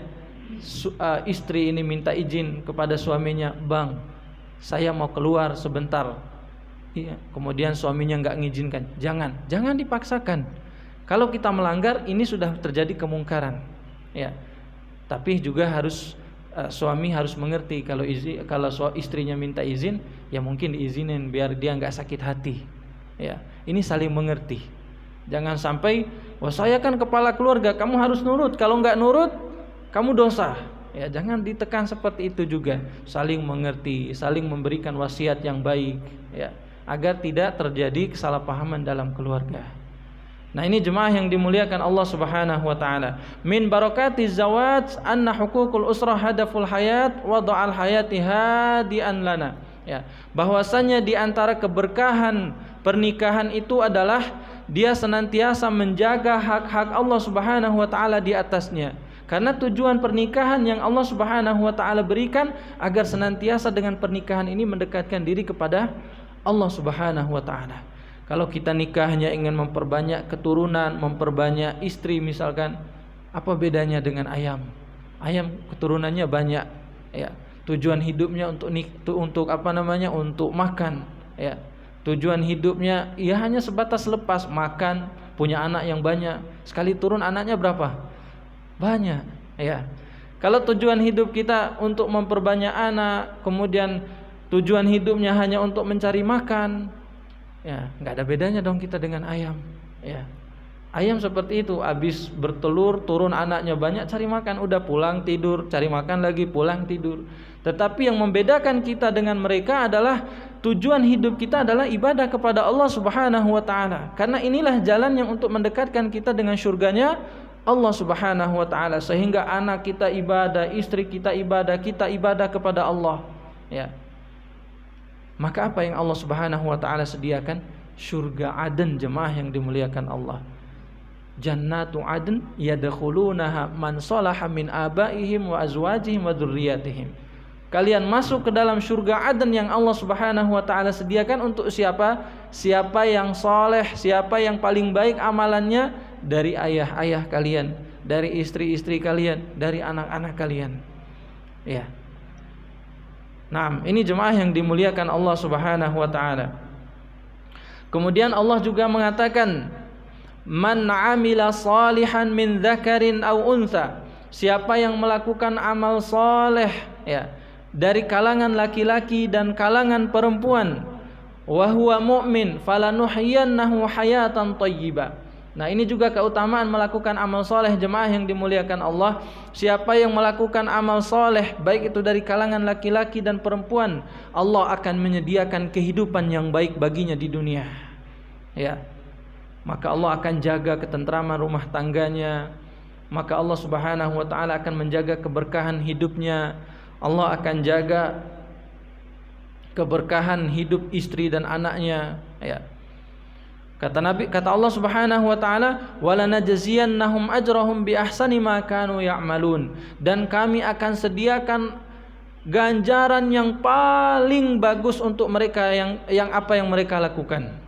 uh, istri ini minta izin kepada suaminya bang saya mau keluar sebentar ya. kemudian suaminya nggak mengizinkan, jangan jangan dipaksakan kalau kita melanggar ini sudah terjadi kemungkaran ya tapi juga harus uh, suami harus mengerti kalau izi, kalau istrinya minta izin ya mungkin diizinin biar dia nggak sakit hati ya ini saling mengerti Jangan sampai wah saya kan kepala keluarga, kamu harus nurut. Kalau nggak nurut, kamu dosa. Ya, jangan ditekan seperti itu juga. Saling mengerti, saling memberikan wasiat yang baik, ya, agar tidak terjadi kesalahpahaman dalam keluarga. Nah, ini jemaah yang dimuliakan Allah Subhanahu wa taala. Min barakati zawaj anna hukukul usrah hadaful hayat wa da'al hayati hadian lana. Ya, bahwasanya di antara keberkahan pernikahan itu adalah dia senantiasa menjaga hak-hak Allah Subhanahu wa taala di atasnya. Karena tujuan pernikahan yang Allah Subhanahu wa taala berikan agar senantiasa dengan pernikahan ini mendekatkan diri kepada Allah Subhanahu wa taala. Kalau kita nikahnya ingin memperbanyak keturunan, memperbanyak istri misalkan, apa bedanya dengan ayam? Ayam keturunannya banyak, ya. Tujuan hidupnya untuk untuk apa namanya? untuk makan, ya Tujuan hidupnya ia hanya sebatas lepas makan, punya anak yang banyak. Sekali turun anaknya berapa? Banyak, ya. Kalau tujuan hidup kita untuk memperbanyak anak, kemudian tujuan hidupnya hanya untuk mencari makan, ya nggak ada bedanya dong kita dengan ayam, ya. Ayam seperti itu habis bertelur turun anaknya banyak cari makan udah pulang tidur cari makan lagi pulang tidur. Tetapi yang membedakan kita dengan mereka adalah tujuan hidup kita adalah ibadah kepada Allah Subhanahu wa taala. Karena inilah jalan yang untuk mendekatkan kita dengan surganya Allah Subhanahu wa taala sehingga anak kita ibadah, istri kita ibadah, kita ibadah kepada Allah. Ya. Maka apa yang Allah Subhanahu wa taala sediakan? Surga Aden jemaah yang dimuliakan Allah jannatu adn yadkhulunaha man salaha min abaihim wa azwajihim wa dzurriyyatihim. Kalian masuk ke dalam surga Aden yang Allah Subhanahu wa taala sediakan untuk siapa? Siapa yang soleh, siapa yang paling baik amalannya dari ayah-ayah kalian, dari istri-istri kalian, dari anak-anak kalian. Ya. Nah, ini jemaah yang dimuliakan Allah Subhanahu wa taala. Kemudian Allah juga mengatakan Man amila salihan min dzakarin untha. Siapa yang melakukan amal soleh ya dari kalangan laki-laki dan kalangan perempuan wa huwa mu'min falanuhyiyannahu hayatan thayyibah. Nah ini juga keutamaan melakukan amal soleh jemaah yang dimuliakan Allah Siapa yang melakukan amal soleh Baik itu dari kalangan laki-laki dan perempuan Allah akan menyediakan kehidupan yang baik baginya di dunia Ya maka Allah akan jaga ketentraman rumah tangganya maka Allah Subhanahu wa taala akan menjaga keberkahan hidupnya Allah akan jaga keberkahan hidup istri dan anaknya ya kata Nabi kata Allah Subhanahu wa taala walanajziyannahum ajrahum bi ahsani ma kanu ya'malun dan kami akan sediakan ganjaran yang paling bagus untuk mereka yang yang apa yang mereka lakukan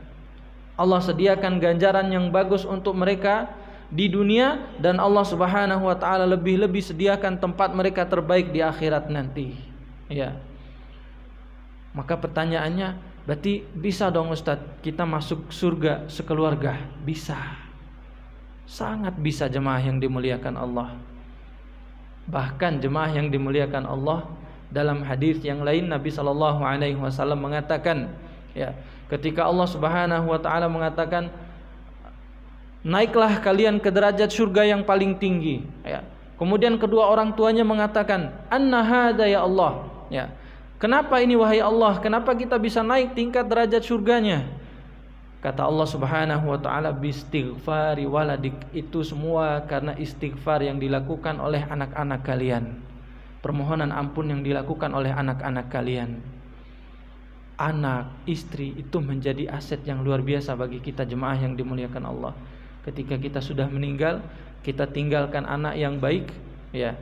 Allah sediakan ganjaran yang bagus untuk mereka di dunia dan Allah Subhanahu wa taala lebih-lebih sediakan tempat mereka terbaik di akhirat nanti. Ya. Maka pertanyaannya, berarti bisa dong Ustadz kita masuk surga sekeluarga? Bisa. Sangat bisa jemaah yang dimuliakan Allah. Bahkan jemaah yang dimuliakan Allah dalam hadis yang lain Nabi Shallallahu alaihi wasallam mengatakan, ya, Ketika Allah Subhanahu wa taala mengatakan naiklah kalian ke derajat surga yang paling tinggi ya. Kemudian kedua orang tuanya mengatakan anna hadza ya Allah ya. Kenapa ini wahai Allah? Kenapa kita bisa naik tingkat derajat surganya? Kata Allah Subhanahu wa taala bistighfari waladik itu semua karena istighfar yang dilakukan oleh anak-anak kalian. Permohonan ampun yang dilakukan oleh anak-anak kalian anak, istri itu menjadi aset yang luar biasa bagi kita jemaah yang dimuliakan Allah. Ketika kita sudah meninggal, kita tinggalkan anak yang baik, ya.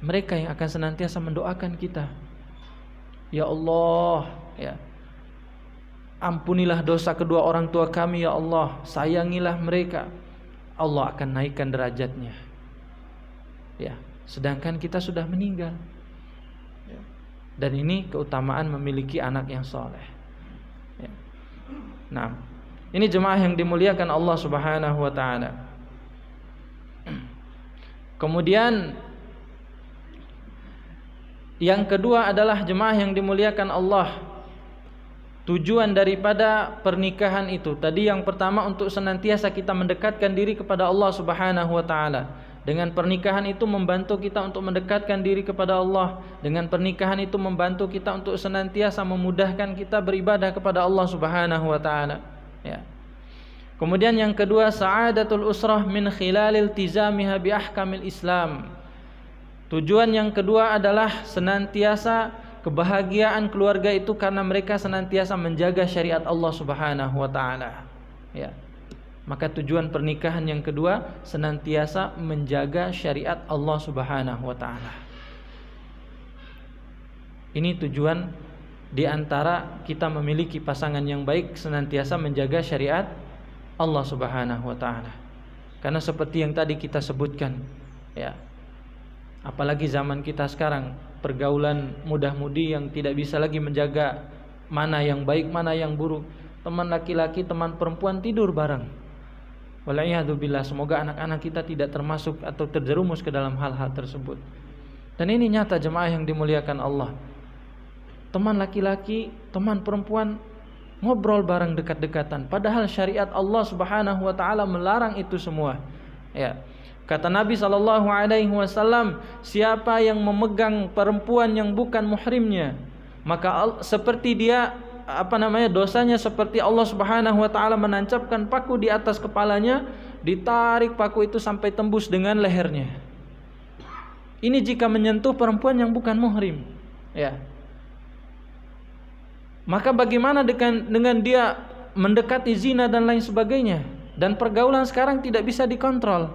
Mereka yang akan senantiasa mendoakan kita. Ya Allah, ya. Ampunilah dosa kedua orang tua kami ya Allah, sayangilah mereka. Allah akan naikkan derajatnya. Ya, sedangkan kita sudah meninggal dan ini keutamaan memiliki anak yang soleh. Ya. Nah, ini jemaah yang dimuliakan Allah Subhanahu wa Ta'ala. Kemudian, yang kedua adalah jemaah yang dimuliakan Allah. Tujuan daripada pernikahan itu tadi yang pertama untuk senantiasa kita mendekatkan diri kepada Allah Subhanahu wa Ta'ala dengan pernikahan itu membantu kita untuk mendekatkan diri kepada Allah. Dengan pernikahan itu membantu kita untuk senantiasa memudahkan kita beribadah kepada Allah Subhanahu wa taala. Ya. Kemudian yang kedua, sa'adatul usrah min khilalil tizamiha bi ahkamil Islam. Tujuan yang kedua adalah senantiasa kebahagiaan keluarga itu karena mereka senantiasa menjaga syariat Allah Subhanahu wa taala. Ya. Maka tujuan pernikahan yang kedua senantiasa menjaga syariat Allah Subhanahu wa taala. Ini tujuan di antara kita memiliki pasangan yang baik senantiasa menjaga syariat Allah Subhanahu wa taala. Karena seperti yang tadi kita sebutkan, ya. Apalagi zaman kita sekarang, pergaulan mudah-mudi yang tidak bisa lagi menjaga mana yang baik, mana yang buruk. Teman laki-laki, teman perempuan tidur bareng Walayyadubillah semoga anak-anak kita tidak termasuk atau terjerumus ke dalam hal-hal tersebut. Dan ini nyata jemaah yang dimuliakan Allah. Teman laki-laki, teman perempuan ngobrol bareng dekat-dekatan. Padahal syariat Allah Subhanahu wa taala melarang itu semua. Ya. Kata Nabi saw. siapa yang memegang perempuan yang bukan muhrimnya, maka seperti dia apa namanya dosanya seperti Allah Subhanahu wa taala menancapkan paku di atas kepalanya, ditarik paku itu sampai tembus dengan lehernya. Ini jika menyentuh perempuan yang bukan muhrim, ya. Maka bagaimana dengan dengan dia mendekati zina dan lain sebagainya dan pergaulan sekarang tidak bisa dikontrol.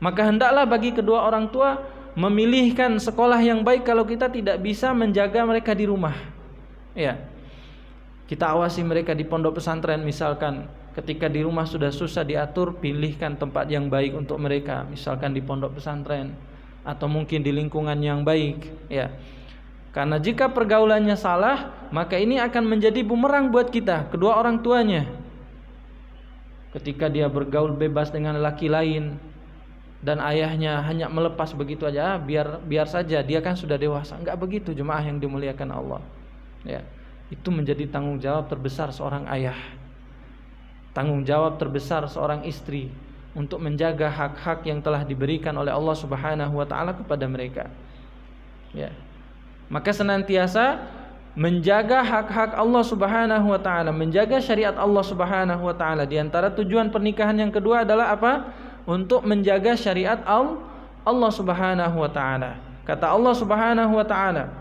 Maka hendaklah bagi kedua orang tua memilihkan sekolah yang baik kalau kita tidak bisa menjaga mereka di rumah Ya. Kita awasi mereka di pondok pesantren misalkan ketika di rumah sudah susah diatur, pilihkan tempat yang baik untuk mereka, misalkan di pondok pesantren atau mungkin di lingkungan yang baik, ya. Karena jika pergaulannya salah, maka ini akan menjadi bumerang buat kita, kedua orang tuanya. Ketika dia bergaul bebas dengan laki lain, dan ayahnya hanya melepas begitu aja ah, biar biar saja dia kan sudah dewasa enggak begitu jemaah yang dimuliakan Allah ya itu menjadi tanggung jawab terbesar seorang ayah tanggung jawab terbesar seorang istri untuk menjaga hak-hak yang telah diberikan oleh Allah Subhanahu wa taala kepada mereka. Ya. Maka senantiasa menjaga hak-hak Allah Subhanahu wa taala, menjaga syariat Allah Subhanahu wa taala. Di antara tujuan pernikahan yang kedua adalah apa? Untuk menjaga syariat Allah Subhanahu wa taala. Kata Allah Subhanahu wa taala,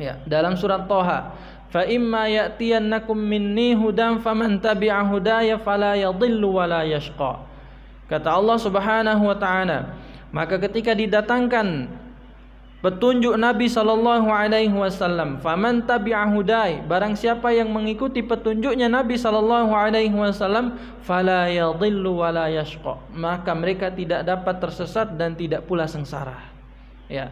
ya dalam surat Toha fa imma ya'tiyannakum minni hudan faman tabi'a hudaya fala yadhillu wa yashqa kata Allah Subhanahu wa taala maka ketika didatangkan petunjuk Nabi sallallahu alaihi wasallam faman tabi'a hudai barang siapa yang mengikuti petunjuknya Nabi sallallahu alaihi wasallam fala yadhillu wa la yashqa maka mereka tidak dapat tersesat dan tidak pula sengsara ya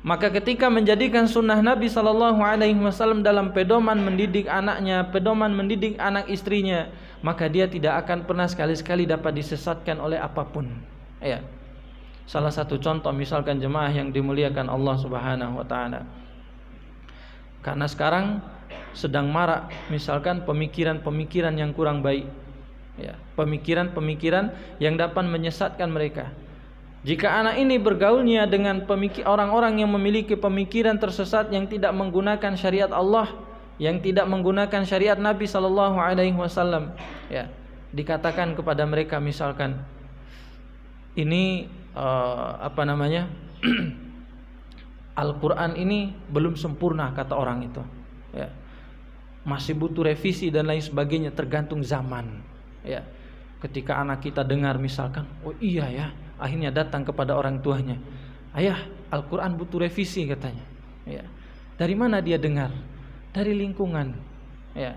maka ketika menjadikan sunnah Nabi Shallallahu Alaihi Wasallam dalam pedoman mendidik anaknya, pedoman mendidik anak istrinya, maka dia tidak akan pernah sekali-sekali dapat disesatkan oleh apapun. Ya. Salah satu contoh misalkan jemaah yang dimuliakan Allah Subhanahu Wa Taala. Karena sekarang sedang marak misalkan pemikiran-pemikiran yang kurang baik, ya, pemikiran-pemikiran yang dapat menyesatkan mereka jika anak ini bergaulnya dengan orang-orang yang memiliki pemikiran tersesat yang tidak menggunakan syariat Allah, yang tidak menggunakan syariat Nabi Shallallahu Alaihi Wasallam, ya dikatakan kepada mereka misalkan ini uh, apa namanya (clears throat) Al-Quran ini belum sempurna kata orang itu, ya masih butuh revisi dan lain sebagainya tergantung zaman, ya ketika anak kita dengar misalkan oh iya ya akhirnya datang kepada orang tuanya ayah Al-Quran butuh revisi katanya ya. dari mana dia dengar dari lingkungan ya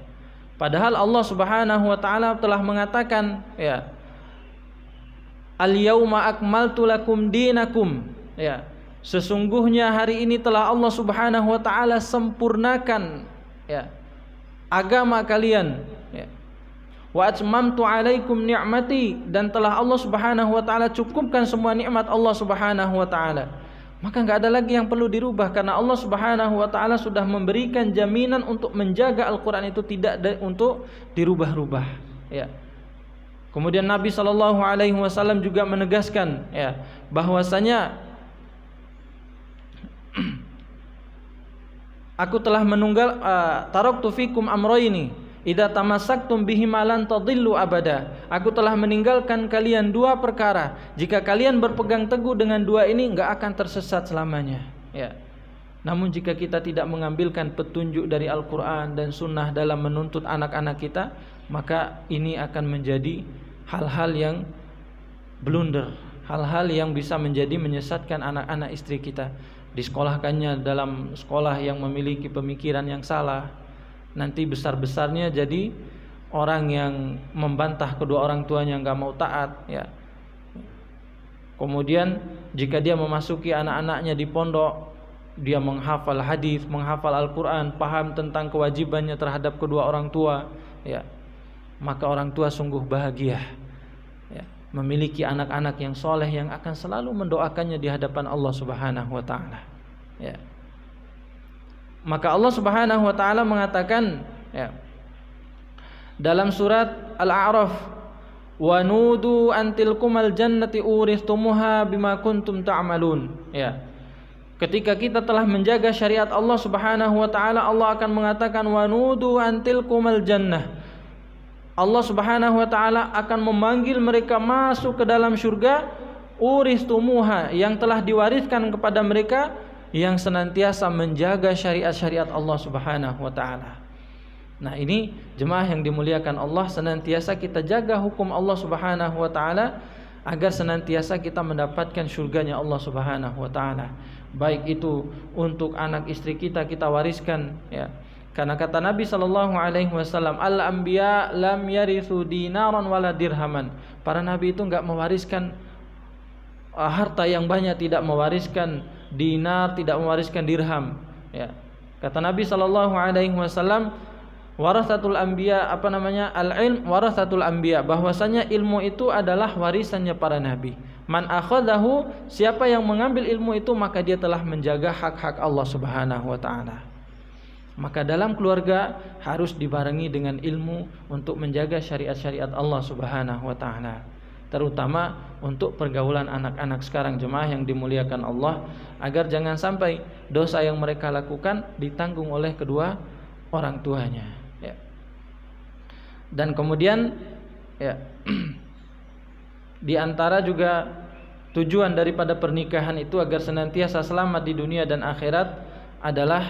padahal Allah subhanahu wa taala telah mengatakan ya al yauma akmaltu lakum dinakum ya sesungguhnya hari ini telah Allah subhanahu wa taala sempurnakan ya agama kalian ya wa atmamtu alaikum ni'mati dan telah Allah Subhanahu wa taala cukupkan semua nikmat Allah Subhanahu wa taala. Maka nggak ada lagi yang perlu dirubah karena Allah Subhanahu wa taala sudah memberikan jaminan untuk menjaga Al-Qur'an itu tidak untuk dirubah-rubah, ya. Kemudian Nabi Shallallahu alaihi wasallam juga menegaskan ya bahwasanya (clears throat) aku telah menunggal uh, eh, tarok tufikum ini Ida tamasak tumbihi malan tadillu abada. Aku telah meninggalkan kalian dua perkara. Jika kalian berpegang teguh dengan dua ini enggak akan tersesat selamanya. Ya. Namun jika kita tidak mengambilkan petunjuk dari Al-Qur'an dan sunnah dalam menuntut anak-anak kita, maka ini akan menjadi hal-hal yang blunder, hal-hal yang bisa menjadi menyesatkan anak-anak istri kita. Disekolahkannya dalam sekolah yang memiliki pemikiran yang salah, nanti besar-besarnya jadi orang yang membantah kedua orang tuanya nggak mau taat ya kemudian jika dia memasuki anak-anaknya di pondok dia menghafal hadis, menghafal Al-Qur'an, paham tentang kewajibannya terhadap kedua orang tua, ya. Maka orang tua sungguh bahagia. Ya, memiliki anak-anak yang soleh yang akan selalu mendoakannya di hadapan Allah Subhanahu wa taala. Ya. Maka Allah Subhanahu wa taala mengatakan ya, dalam surat Al-A'raf wa nudu antilkumal jannati uristumuha bima kuntum ta'malun ya ketika kita telah menjaga syariat Allah Subhanahu wa taala Allah akan mengatakan wa nudu antilkumal jannah Allah Subhanahu wa taala akan memanggil mereka masuk ke dalam surga uristumuha yang telah diwariskan kepada mereka yang senantiasa menjaga syariat-syariat Allah Subhanahu wa taala. Nah, ini jemaah yang dimuliakan Allah senantiasa kita jaga hukum Allah Subhanahu wa taala agar senantiasa kita mendapatkan surganya Allah Subhanahu wa taala. Baik itu untuk anak istri kita kita wariskan ya. Karena kata Nabi Sallallahu Alaihi Wasallam, al anbiya lam yarithu dinaran wala dirhaman. Para nabi itu enggak mewariskan eh, harta yang banyak, tidak mewariskan dinar, tidak mewariskan dirham. Ya. Kata Nabi Shallallahu Alaihi Wasallam, warasatul ambia apa namanya al ilm warasatul ambia bahwasanya ilmu itu adalah warisannya para nabi. Man akhadahu siapa yang mengambil ilmu itu maka dia telah menjaga hak-hak Allah Subhanahu wa taala. Maka dalam keluarga harus dibarengi dengan ilmu untuk menjaga syariat-syariat Allah Subhanahu wa taala terutama untuk pergaulan anak-anak sekarang jemaah yang dimuliakan Allah agar jangan sampai dosa yang mereka lakukan ditanggung oleh kedua orang tuanya ya. dan kemudian ya (clears throat) di antara juga tujuan daripada pernikahan itu agar senantiasa selamat di dunia dan akhirat adalah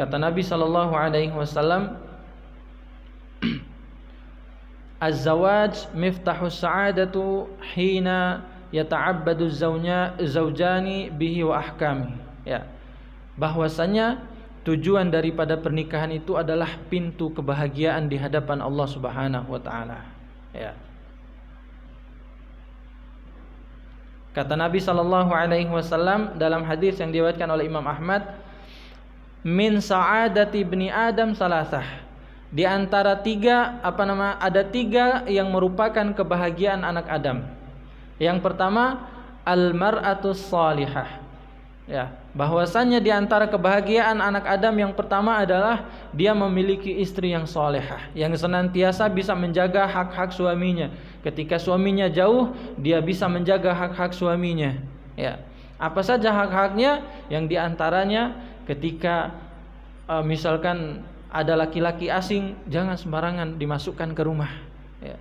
kata Nabi Shallallahu Alaihi Wasallam Az-zawaj miftahu sa'adatu hina yata'abbadu zawnya zawjani bihi wa ahkami. Ya. Bahwasanya tujuan daripada pernikahan itu adalah pintu kebahagiaan di hadapan Allah Subhanahu wa taala. Ya. Kata Nabi Shallallahu Alaihi Wasallam dalam hadis yang diriwayatkan oleh Imam Ahmad, min sa'adati ibni Adam salasah di antara tiga apa nama ada tiga yang merupakan kebahagiaan anak Adam. Yang pertama almar atau salihah. Ya, bahwasannya di antara kebahagiaan anak Adam yang pertama adalah dia memiliki istri yang solehah, yang senantiasa bisa menjaga hak-hak suaminya. Ketika suaminya jauh, dia bisa menjaga hak-hak suaminya. Ya, apa saja hak-haknya yang diantaranya ketika eh, misalkan ada laki-laki asing jangan sembarangan dimasukkan ke rumah ya.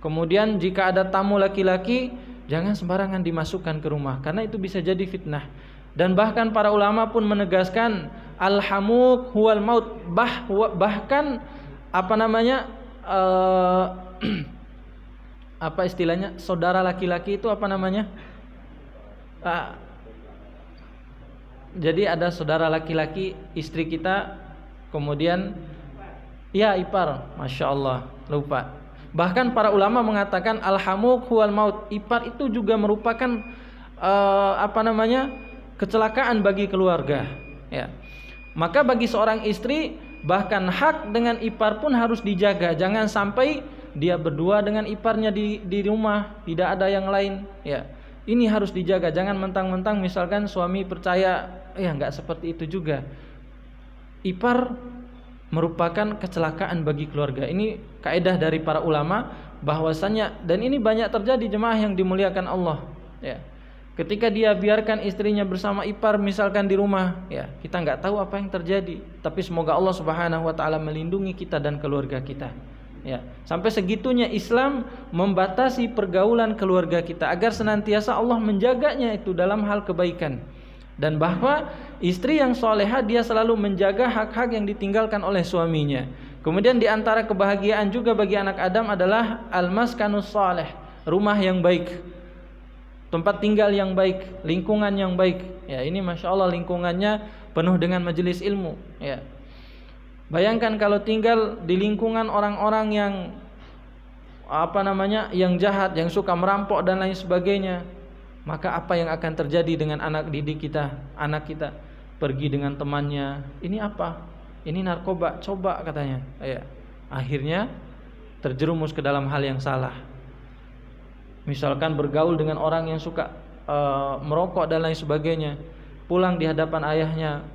kemudian jika ada tamu laki-laki jangan sembarangan dimasukkan ke rumah karena itu bisa jadi fitnah dan bahkan para ulama pun menegaskan alhamuk huwal maut bah bahkan apa namanya uh, (clears throat) apa istilahnya saudara laki-laki itu apa namanya uh, jadi ada saudara laki-laki istri kita kemudian ya ipar masya Allah lupa bahkan para ulama mengatakan alhamuk huwal maut ipar itu juga merupakan uh, apa namanya kecelakaan bagi keluarga ya maka bagi seorang istri bahkan hak dengan ipar pun harus dijaga jangan sampai dia berdua dengan iparnya di di rumah tidak ada yang lain ya ini harus dijaga jangan mentang-mentang misalkan suami percaya ya nggak seperti itu juga ipar merupakan kecelakaan bagi keluarga. Ini kaedah dari para ulama bahwasanya dan ini banyak terjadi jemaah yang dimuliakan Allah ya. Ketika dia biarkan istrinya bersama ipar misalkan di rumah ya, kita nggak tahu apa yang terjadi, tapi semoga Allah Subhanahu wa taala melindungi kita dan keluarga kita. Ya, sampai segitunya Islam membatasi pergaulan keluarga kita agar senantiasa Allah menjaganya itu dalam hal kebaikan dan bahwa istri yang soleha dia selalu menjaga hak-hak yang ditinggalkan oleh suaminya. Kemudian di antara kebahagiaan juga bagi anak Adam adalah almas kanus soleh, rumah yang baik. Tempat tinggal yang baik, lingkungan yang baik. Ya, ini masya Allah lingkungannya penuh dengan majelis ilmu. Ya. Bayangkan kalau tinggal di lingkungan orang-orang yang apa namanya yang jahat, yang suka merampok dan lain sebagainya, maka apa yang akan terjadi dengan anak didik kita, anak kita pergi dengan temannya? Ini apa? Ini narkoba, coba katanya. Ya. Akhirnya terjerumus ke dalam hal yang salah. Misalkan bergaul dengan orang yang suka uh, merokok dan lain sebagainya. Pulang di hadapan ayahnya,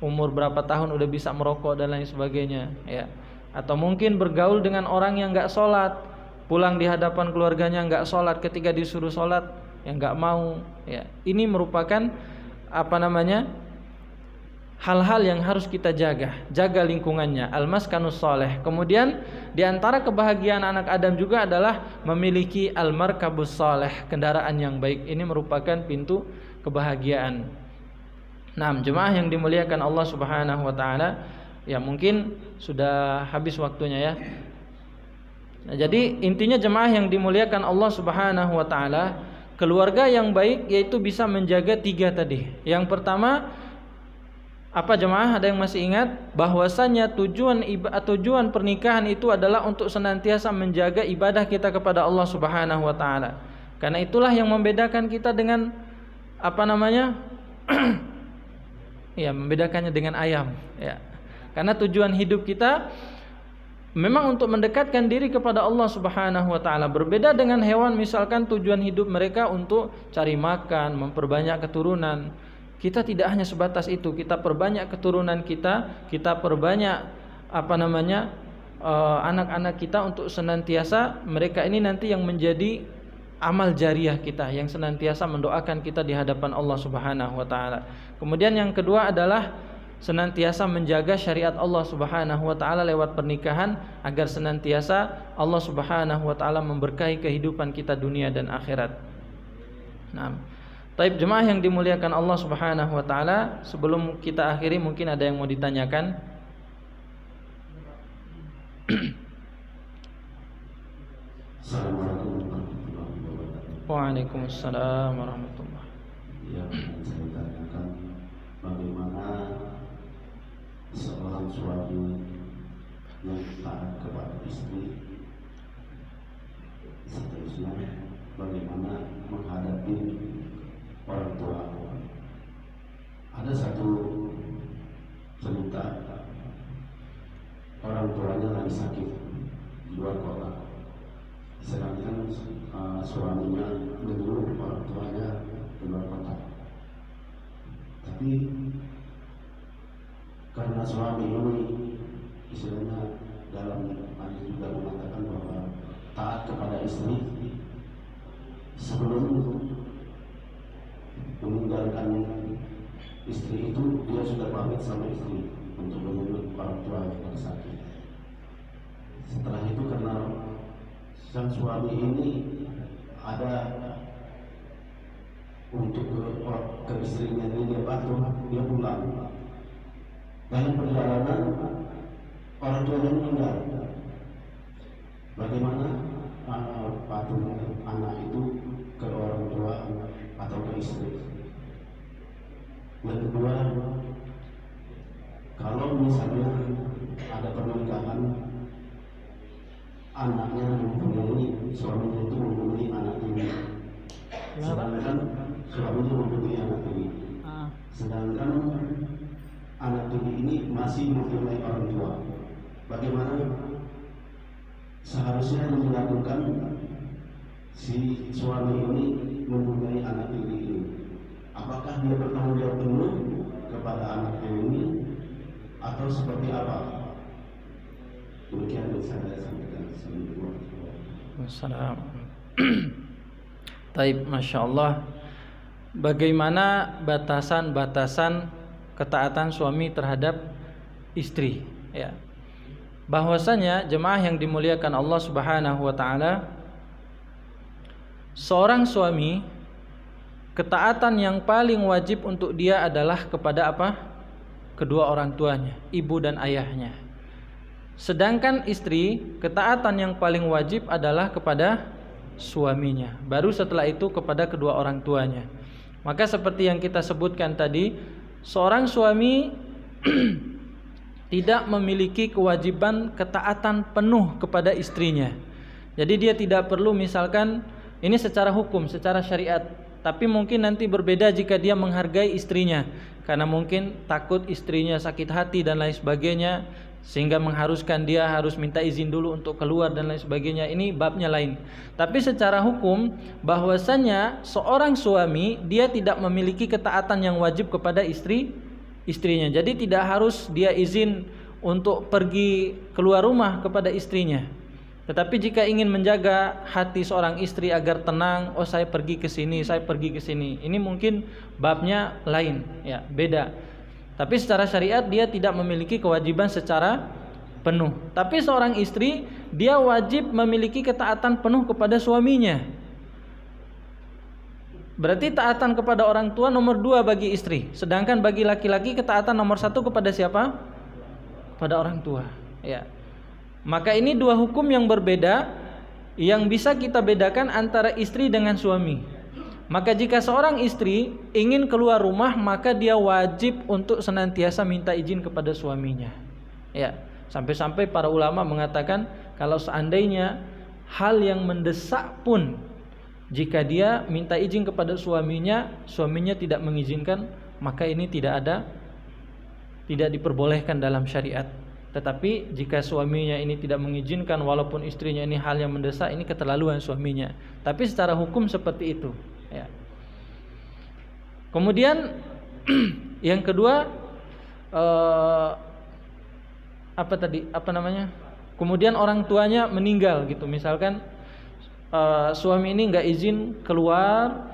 umur berapa tahun udah bisa merokok dan lain sebagainya, ya. Atau mungkin bergaul dengan orang yang nggak sholat, pulang di hadapan keluarganya nggak sholat ketika disuruh sholat yang nggak mau ya ini merupakan apa namanya hal-hal yang harus kita jaga jaga lingkungannya almas almaskanus soleh kemudian diantara kebahagiaan anak Adam juga adalah memiliki almar kabus soleh kendaraan yang baik ini merupakan pintu kebahagiaan nah jemaah yang dimuliakan Allah subhanahu wa ta'ala ya mungkin sudah habis waktunya ya Nah, jadi intinya jemaah yang dimuliakan Allah Subhanahu wa taala, Keluarga yang baik yaitu bisa menjaga tiga tadi. Yang pertama, apa jemaah ada yang masih ingat bahwasanya tujuan tujuan pernikahan itu adalah untuk senantiasa menjaga ibadah kita kepada Allah Subhanahu wa taala. Karena itulah yang membedakan kita dengan apa namanya? (clears throat) ya, membedakannya dengan ayam, ya. Karena tujuan hidup kita memang untuk mendekatkan diri kepada Allah Subhanahu wa taala. Berbeda dengan hewan misalkan tujuan hidup mereka untuk cari makan, memperbanyak keturunan. Kita tidak hanya sebatas itu, kita perbanyak keturunan kita, kita perbanyak apa namanya? Eh, anak-anak kita untuk senantiasa mereka ini nanti yang menjadi amal jariah kita yang senantiasa mendoakan kita di hadapan Allah Subhanahu wa taala. Kemudian yang kedua adalah senantiasa menjaga syariat Allah Subhanahu wa taala lewat pernikahan agar senantiasa Allah Subhanahu wa taala memberkahi kehidupan kita dunia dan akhirat. Nah, Taib jemaah yang dimuliakan Allah Subhanahu wa taala, sebelum kita akhiri mungkin ada yang mau ditanyakan. Assalamualaikum warahmatullahi wabarakatuh. Waalaikumsalam warahmatullahi. wabarakatuh. Ya, seorang suami yang taat kepada istri seterusnya bagaimana menghadapi orang tua ada satu cerita orang tuanya lagi sakit di luar kota sedangkan uh, suaminya menyuruh orang tuanya di luar kota tapi karena suami ini istilahnya dalam hadis juga mengatakan bahwa taat kepada istri sebelum meninggalkan istri itu dia sudah pamit sama istri untuk menurut orang tua yang sakit setelah itu karena sang suami ini ada untuk ke, ke istrinya ini dia patuh dia pulang dalam perjalanan orang tua tuanya meninggal bagaimana uh, patung anak itu ke orang tua atau ke istri yang kedua kalau misalnya ada pernikahan anaknya mempunyai suami itu mempunyai anak ini sedangkan suami itu mempunyai anak ini ah. sedangkan anak didik ini masih menghormati orang tua. Bagaimana seharusnya melakukan si suami ini mempunyai anak didik ini? Apakah dia bertanggung jawab penuh kepada anaknya ini atau seperti apa? Demikian yang saya sampaikan. Assalamualaikum. (clears throat) Taib, masya Allah. Bagaimana batasan-batasan ketaatan suami terhadap istri ya bahwasanya jemaah yang dimuliakan Allah Subhanahu wa taala seorang suami ketaatan yang paling wajib untuk dia adalah kepada apa? kedua orang tuanya, ibu dan ayahnya. Sedangkan istri, ketaatan yang paling wajib adalah kepada suaminya. Baru setelah itu kepada kedua orang tuanya. Maka seperti yang kita sebutkan tadi, seorang suami (clears throat) tidak memiliki kewajiban ketaatan penuh kepada istrinya. Jadi dia tidak perlu misalkan ini secara hukum, secara syariat, tapi mungkin nanti berbeda jika dia menghargai istrinya karena mungkin takut istrinya sakit hati dan lain sebagainya sehingga mengharuskan dia harus minta izin dulu untuk keluar dan lain sebagainya ini babnya lain tapi secara hukum bahwasanya seorang suami dia tidak memiliki ketaatan yang wajib kepada istri istrinya jadi tidak harus dia izin untuk pergi keluar rumah kepada istrinya tetapi jika ingin menjaga hati seorang istri agar tenang oh saya pergi ke sini saya pergi ke sini ini mungkin babnya lain ya beda tapi secara syariat dia tidak memiliki kewajiban secara penuh. Tapi seorang istri dia wajib memiliki ketaatan penuh kepada suaminya. Berarti taatan kepada orang tua nomor dua bagi istri. Sedangkan bagi laki-laki ketaatan nomor satu kepada siapa? Pada orang tua. Ya. Maka ini dua hukum yang berbeda yang bisa kita bedakan antara istri dengan suami. Maka jika seorang istri ingin keluar rumah, maka dia wajib untuk senantiasa minta izin kepada suaminya. Ya, sampai-sampai para ulama mengatakan kalau seandainya hal yang mendesak pun jika dia minta izin kepada suaminya, suaminya tidak mengizinkan, maka ini tidak ada tidak diperbolehkan dalam syariat. Tetapi jika suaminya ini tidak mengizinkan walaupun istrinya ini hal yang mendesak, ini keterlaluan suaminya. Tapi secara hukum seperti itu ya. Kemudian (clears throat) yang kedua eh, apa tadi? Apa namanya? Kemudian orang tuanya meninggal gitu. Misalkan eh, suami ini nggak izin keluar,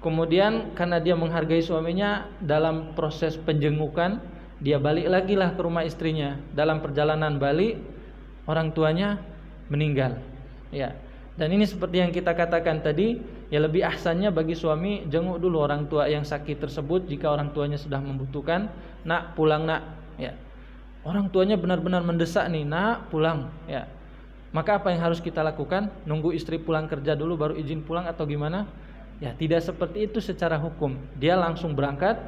kemudian karena dia menghargai suaminya dalam proses penjengukan, dia balik lagi lah ke rumah istrinya. Dalam perjalanan balik, orang tuanya meninggal. Ya. Dan ini seperti yang kita katakan tadi, Ya lebih ahsannya bagi suami jenguk dulu orang tua yang sakit tersebut jika orang tuanya sudah membutuhkan, "Nak, pulang, Nak." Ya. Orang tuanya benar-benar mendesak nih, "Nak, pulang." Ya. Maka apa yang harus kita lakukan? Nunggu istri pulang kerja dulu baru izin pulang atau gimana? Ya, tidak seperti itu secara hukum. Dia langsung berangkat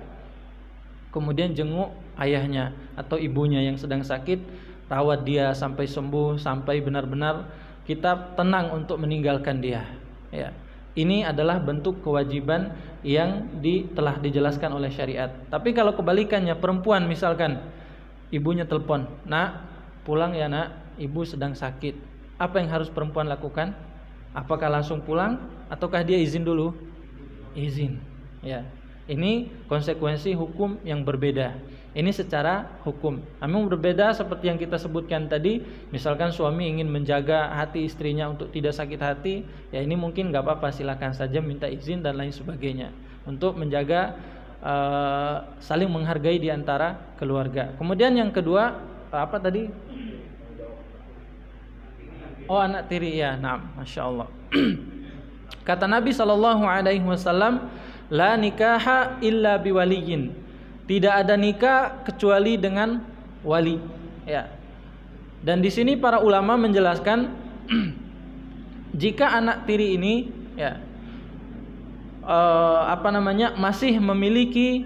kemudian jenguk ayahnya atau ibunya yang sedang sakit, rawat dia sampai sembuh, sampai benar-benar kita tenang untuk meninggalkan dia. Ya. Ini adalah bentuk kewajiban yang di, telah dijelaskan oleh syariat. Tapi kalau kebalikannya perempuan misalkan ibunya telepon, "Nak, pulang ya, Nak. Ibu sedang sakit." Apa yang harus perempuan lakukan? Apakah langsung pulang ataukah dia izin dulu? Izin. Ya. Ini konsekuensi hukum yang berbeda. Ini secara hukum. Namun berbeda seperti yang kita sebutkan tadi, misalkan suami ingin menjaga hati istrinya untuk tidak sakit hati, ya ini mungkin nggak apa-apa, silakan saja minta izin dan lain sebagainya untuk menjaga uh, saling menghargai di antara keluarga. Kemudian yang kedua apa tadi? Oh anak tiri ya, nah, masya Allah. (clears throat) Kata Nabi saw, la nikaha illa biwaliyin tidak ada nikah kecuali dengan wali. Ya. Dan di sini para ulama menjelaskan (clears throat) jika anak tiri ini ya eh, apa namanya masih memiliki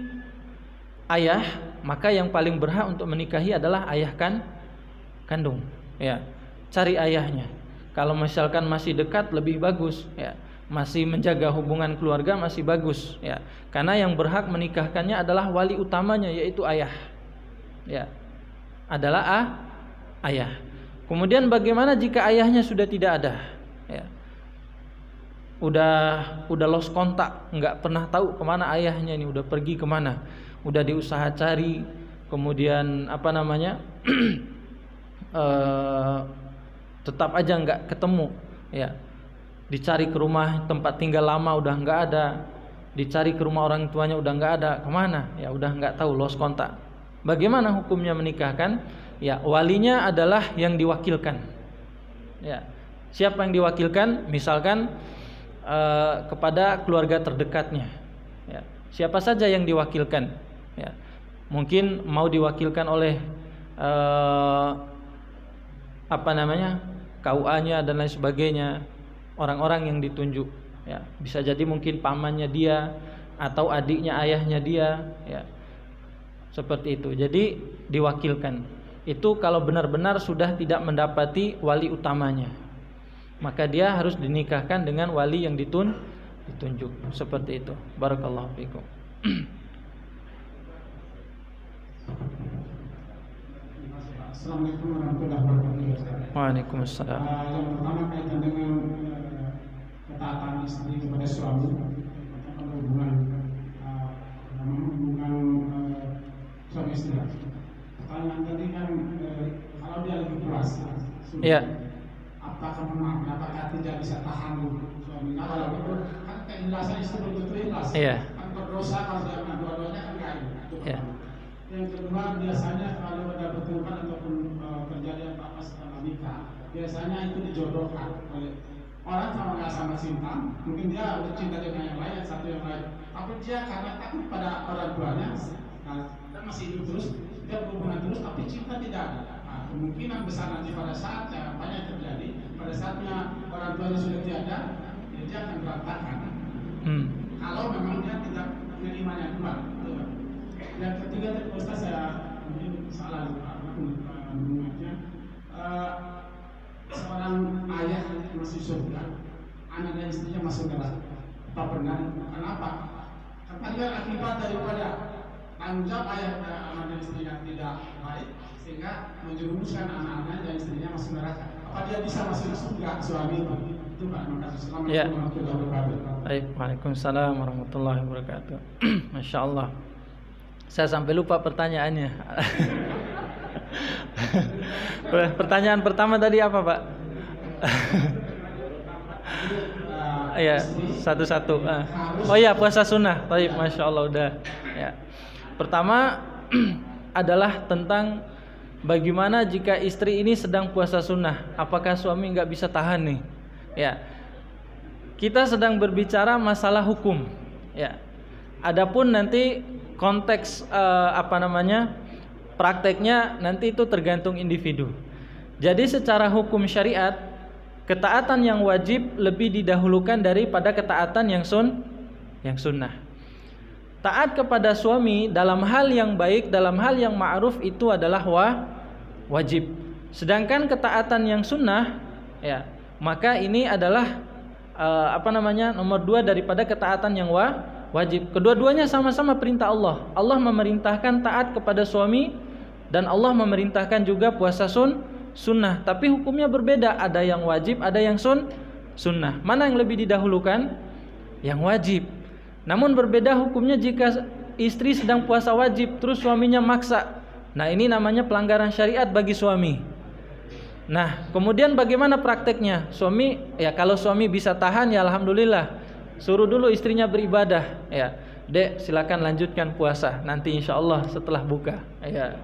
ayah, maka yang paling berhak untuk menikahi adalah ayah kan kandung. Ya. Cari ayahnya. Kalau misalkan masih dekat lebih bagus ya masih menjaga hubungan keluarga masih bagus ya karena yang berhak menikahkannya adalah wali utamanya yaitu ayah ya adalah ah, ayah kemudian bagaimana jika ayahnya sudah tidak ada ya udah udah los kontak nggak pernah tahu kemana ayahnya ini udah pergi kemana udah diusaha cari kemudian apa namanya uh, (clears throat) tetap aja nggak ketemu ya dicari ke rumah tempat tinggal lama udah nggak ada dicari ke rumah orang tuanya udah nggak ada kemana ya udah nggak tahu los kontak bagaimana hukumnya menikahkan ya walinya adalah yang diwakilkan ya siapa yang diwakilkan misalkan eh, kepada keluarga terdekatnya ya siapa saja yang diwakilkan ya mungkin mau diwakilkan oleh eh, apa namanya KUA-nya dan lain sebagainya orang-orang yang ditunjuk ya bisa jadi mungkin pamannya dia atau adiknya ayahnya dia ya seperti itu jadi diwakilkan itu kalau benar-benar sudah tidak mendapati wali utamanya maka dia harus dinikahkan dengan wali yang ditun ditunjuk seperti itu barakallahu fikum Assalamualaikum warahmatullahi wabarakatuh. Waalaikumsalam. Eh, yang pertama kaitan dengan eh, ketaatan istri kepada suami atau hubungan uh, hubungan uh, suami istri pertanyaan tadi kan uh, kalau dia lebih keras ya, sudah iya. apakah memang apakah tidak bisa tahan nah, kalau itu kan keikhlasan istri belum tentu ikhlas yeah. kan berdosa kalau dia dua-duanya kan kain itu iya. yang kedua biasanya kalau ada pertemuan ataupun uh, terjadi apa-apa setelah nikah biasanya itu dijodohkan oleh orang sama nggak sama cinta, mungkin dia udah cinta dengan yang lain satu yang lain tapi dia karena takut pada orang tuanya nah, dia masih hidup terus dia berhubungan terus tapi cinta tidak ada nah, kemungkinan besar nanti pada saat yang banyak terjadi pada saatnya orang tuanya sudah tiada ya dia akan berantakan hmm. kalau memang dia tidak menerima yang kedua yang ketiga tadi Ustaz saya mungkin salah mengajarnya uh, eh, seorang ayah masih surga, anak dan istrinya masuk neraka. Apa pernah Kenapa? Karena dia akibat daripada anjak ayah eh, anak dan istrinya tidak baik, sehingga menjerumuskan anak anaknya dan istrinya masuk neraka. Apa dia bisa masuk surga suami itu? Itu ya. Baik, Waalaikumsalam warahmatullahi wabarakatuh. (clears throat) Masya Allah. Saya sampai lupa pertanyaannya. (laughs) Pertanyaan pertama tadi apa, Pak? Iya, satu-satu. Ah. Oh iya, puasa sunnah. Baik, masya Allah udah. Ya. Pertama (clears throat) adalah tentang bagaimana jika istri ini sedang puasa sunnah. Apakah suami nggak bisa tahan nih? Ya. Kita sedang berbicara masalah hukum. Ya. Adapun nanti konteks eh, apa namanya Prakteknya nanti itu tergantung individu. Jadi secara hukum syariat, ketaatan yang wajib lebih didahulukan daripada ketaatan yang sun yang sunnah. Taat kepada suami dalam hal yang baik, dalam hal yang ma'ruf itu adalah wa, wajib. Sedangkan ketaatan yang sunnah ya, maka ini adalah uh, apa namanya? nomor dua daripada ketaatan yang wa, wajib. Kedua-duanya sama-sama perintah Allah. Allah memerintahkan taat kepada suami dan Allah memerintahkan juga puasa sun sunnah, tapi hukumnya berbeda. Ada yang wajib, ada yang sun sunnah. Mana yang lebih didahulukan? Yang wajib. Namun berbeda hukumnya jika istri sedang puasa wajib terus suaminya maksa. Nah, ini namanya pelanggaran syariat bagi suami. Nah, kemudian bagaimana prakteknya? Suami ya kalau suami bisa tahan ya alhamdulillah. Suruh dulu istrinya beribadah ya. Dek, silakan lanjutkan puasa nanti insya Allah setelah buka. Ya.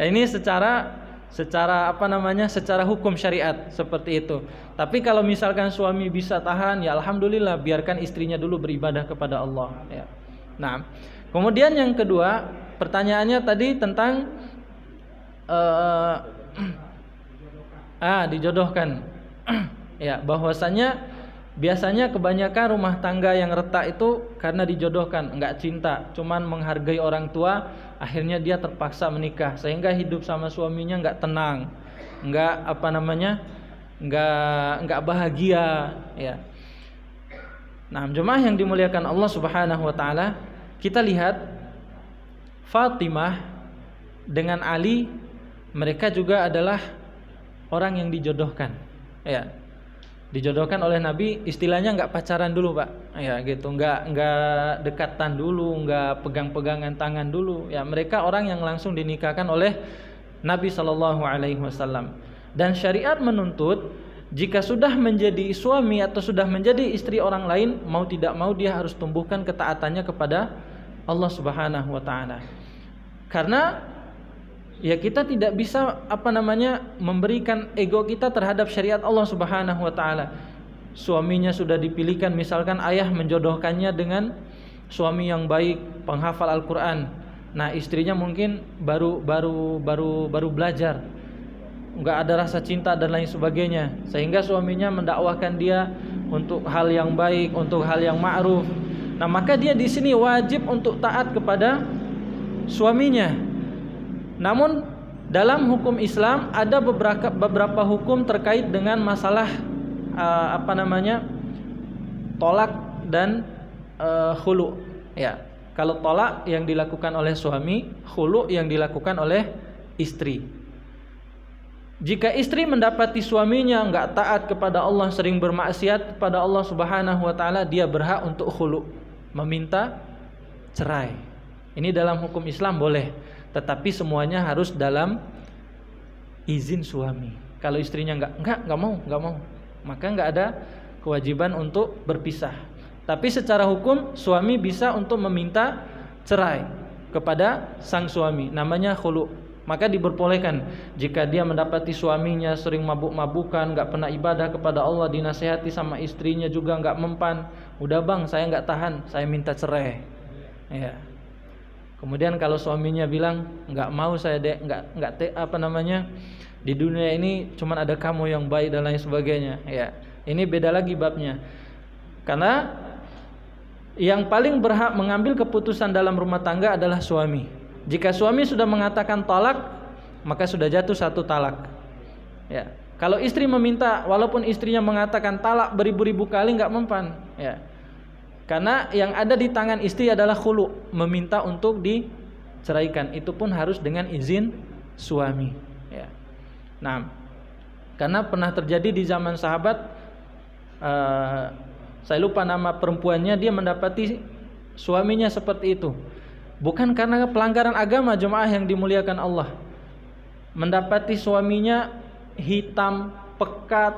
(laughs) ini secara secara apa namanya? Secara hukum syariat seperti itu. Tapi kalau misalkan suami bisa tahan, ya alhamdulillah biarkan istrinya dulu beribadah kepada Allah. Ya. Nah, kemudian yang kedua pertanyaannya tadi tentang uh, (clears throat) ah dijodohkan. (clears throat) ya, bahwasanya Biasanya kebanyakan rumah tangga yang retak itu karena dijodohkan, nggak cinta, cuman menghargai orang tua, akhirnya dia terpaksa menikah sehingga hidup sama suaminya nggak tenang, nggak apa namanya, nggak nggak bahagia, ya. Nah, jemaah yang dimuliakan Allah Subhanahu wa taala, kita lihat Fatimah dengan Ali mereka juga adalah orang yang dijodohkan. Ya dijodohkan oleh Nabi istilahnya nggak pacaran dulu pak ya gitu nggak nggak dekatan dulu nggak pegang-pegangan tangan dulu ya mereka orang yang langsung dinikahkan oleh Nabi Shallallahu Alaihi Wasallam dan syariat menuntut jika sudah menjadi suami atau sudah menjadi istri orang lain mau tidak mau dia harus tumbuhkan ketaatannya kepada Allah Subhanahu Wa Taala karena ya kita tidak bisa apa namanya memberikan ego kita terhadap syariat Allah Subhanahu wa taala. Suaminya sudah dipilihkan misalkan ayah menjodohkannya dengan suami yang baik, penghafal Al-Qur'an. Nah, istrinya mungkin baru baru baru baru belajar. Enggak ada rasa cinta dan lain sebagainya sehingga suaminya mendakwahkan dia untuk hal yang baik, untuk hal yang ma'ruf. Nah, maka dia di sini wajib untuk taat kepada suaminya namun dalam hukum Islam ada beberapa beberapa hukum terkait dengan masalah uh, apa namanya tolak dan uh, eh, hulu ya kalau tolak yang dilakukan oleh suami hulu yang dilakukan oleh istri jika istri mendapati suaminya nggak taat kepada Allah sering bermaksiat kepada Allah subhanahu wa taala dia berhak untuk hulu meminta cerai ini dalam hukum Islam boleh tetapi semuanya harus dalam izin suami. Kalau istrinya nggak nggak nggak mau nggak mau, maka nggak ada kewajiban untuk berpisah. Tapi secara hukum suami bisa untuk meminta cerai kepada sang suami, namanya khulu. Maka diperbolehkan jika dia mendapati suaminya sering mabuk-mabukan, nggak pernah ibadah kepada Allah, dinasehati sama istrinya juga nggak mempan. Udah bang, saya nggak tahan, saya minta cerai. Ya. Kemudian kalau suaminya bilang nggak mau saya dek nggak nggak te, apa namanya di dunia ini cuman ada kamu yang baik dan lain sebagainya ya ini beda lagi babnya karena yang paling berhak mengambil keputusan dalam rumah tangga adalah suami jika suami sudah mengatakan tolak maka sudah jatuh satu talak ya kalau istri meminta walaupun istrinya mengatakan talak beribu-ribu kali nggak mempan ya karena yang ada di tangan istri adalah khulu, meminta untuk diceraikan. Itu pun harus dengan izin suami, ya. Nah, karena pernah terjadi di zaman sahabat uh, saya lupa nama perempuannya dia mendapati suaminya seperti itu. Bukan karena pelanggaran agama jemaah yang dimuliakan Allah. Mendapati suaminya hitam, pekat,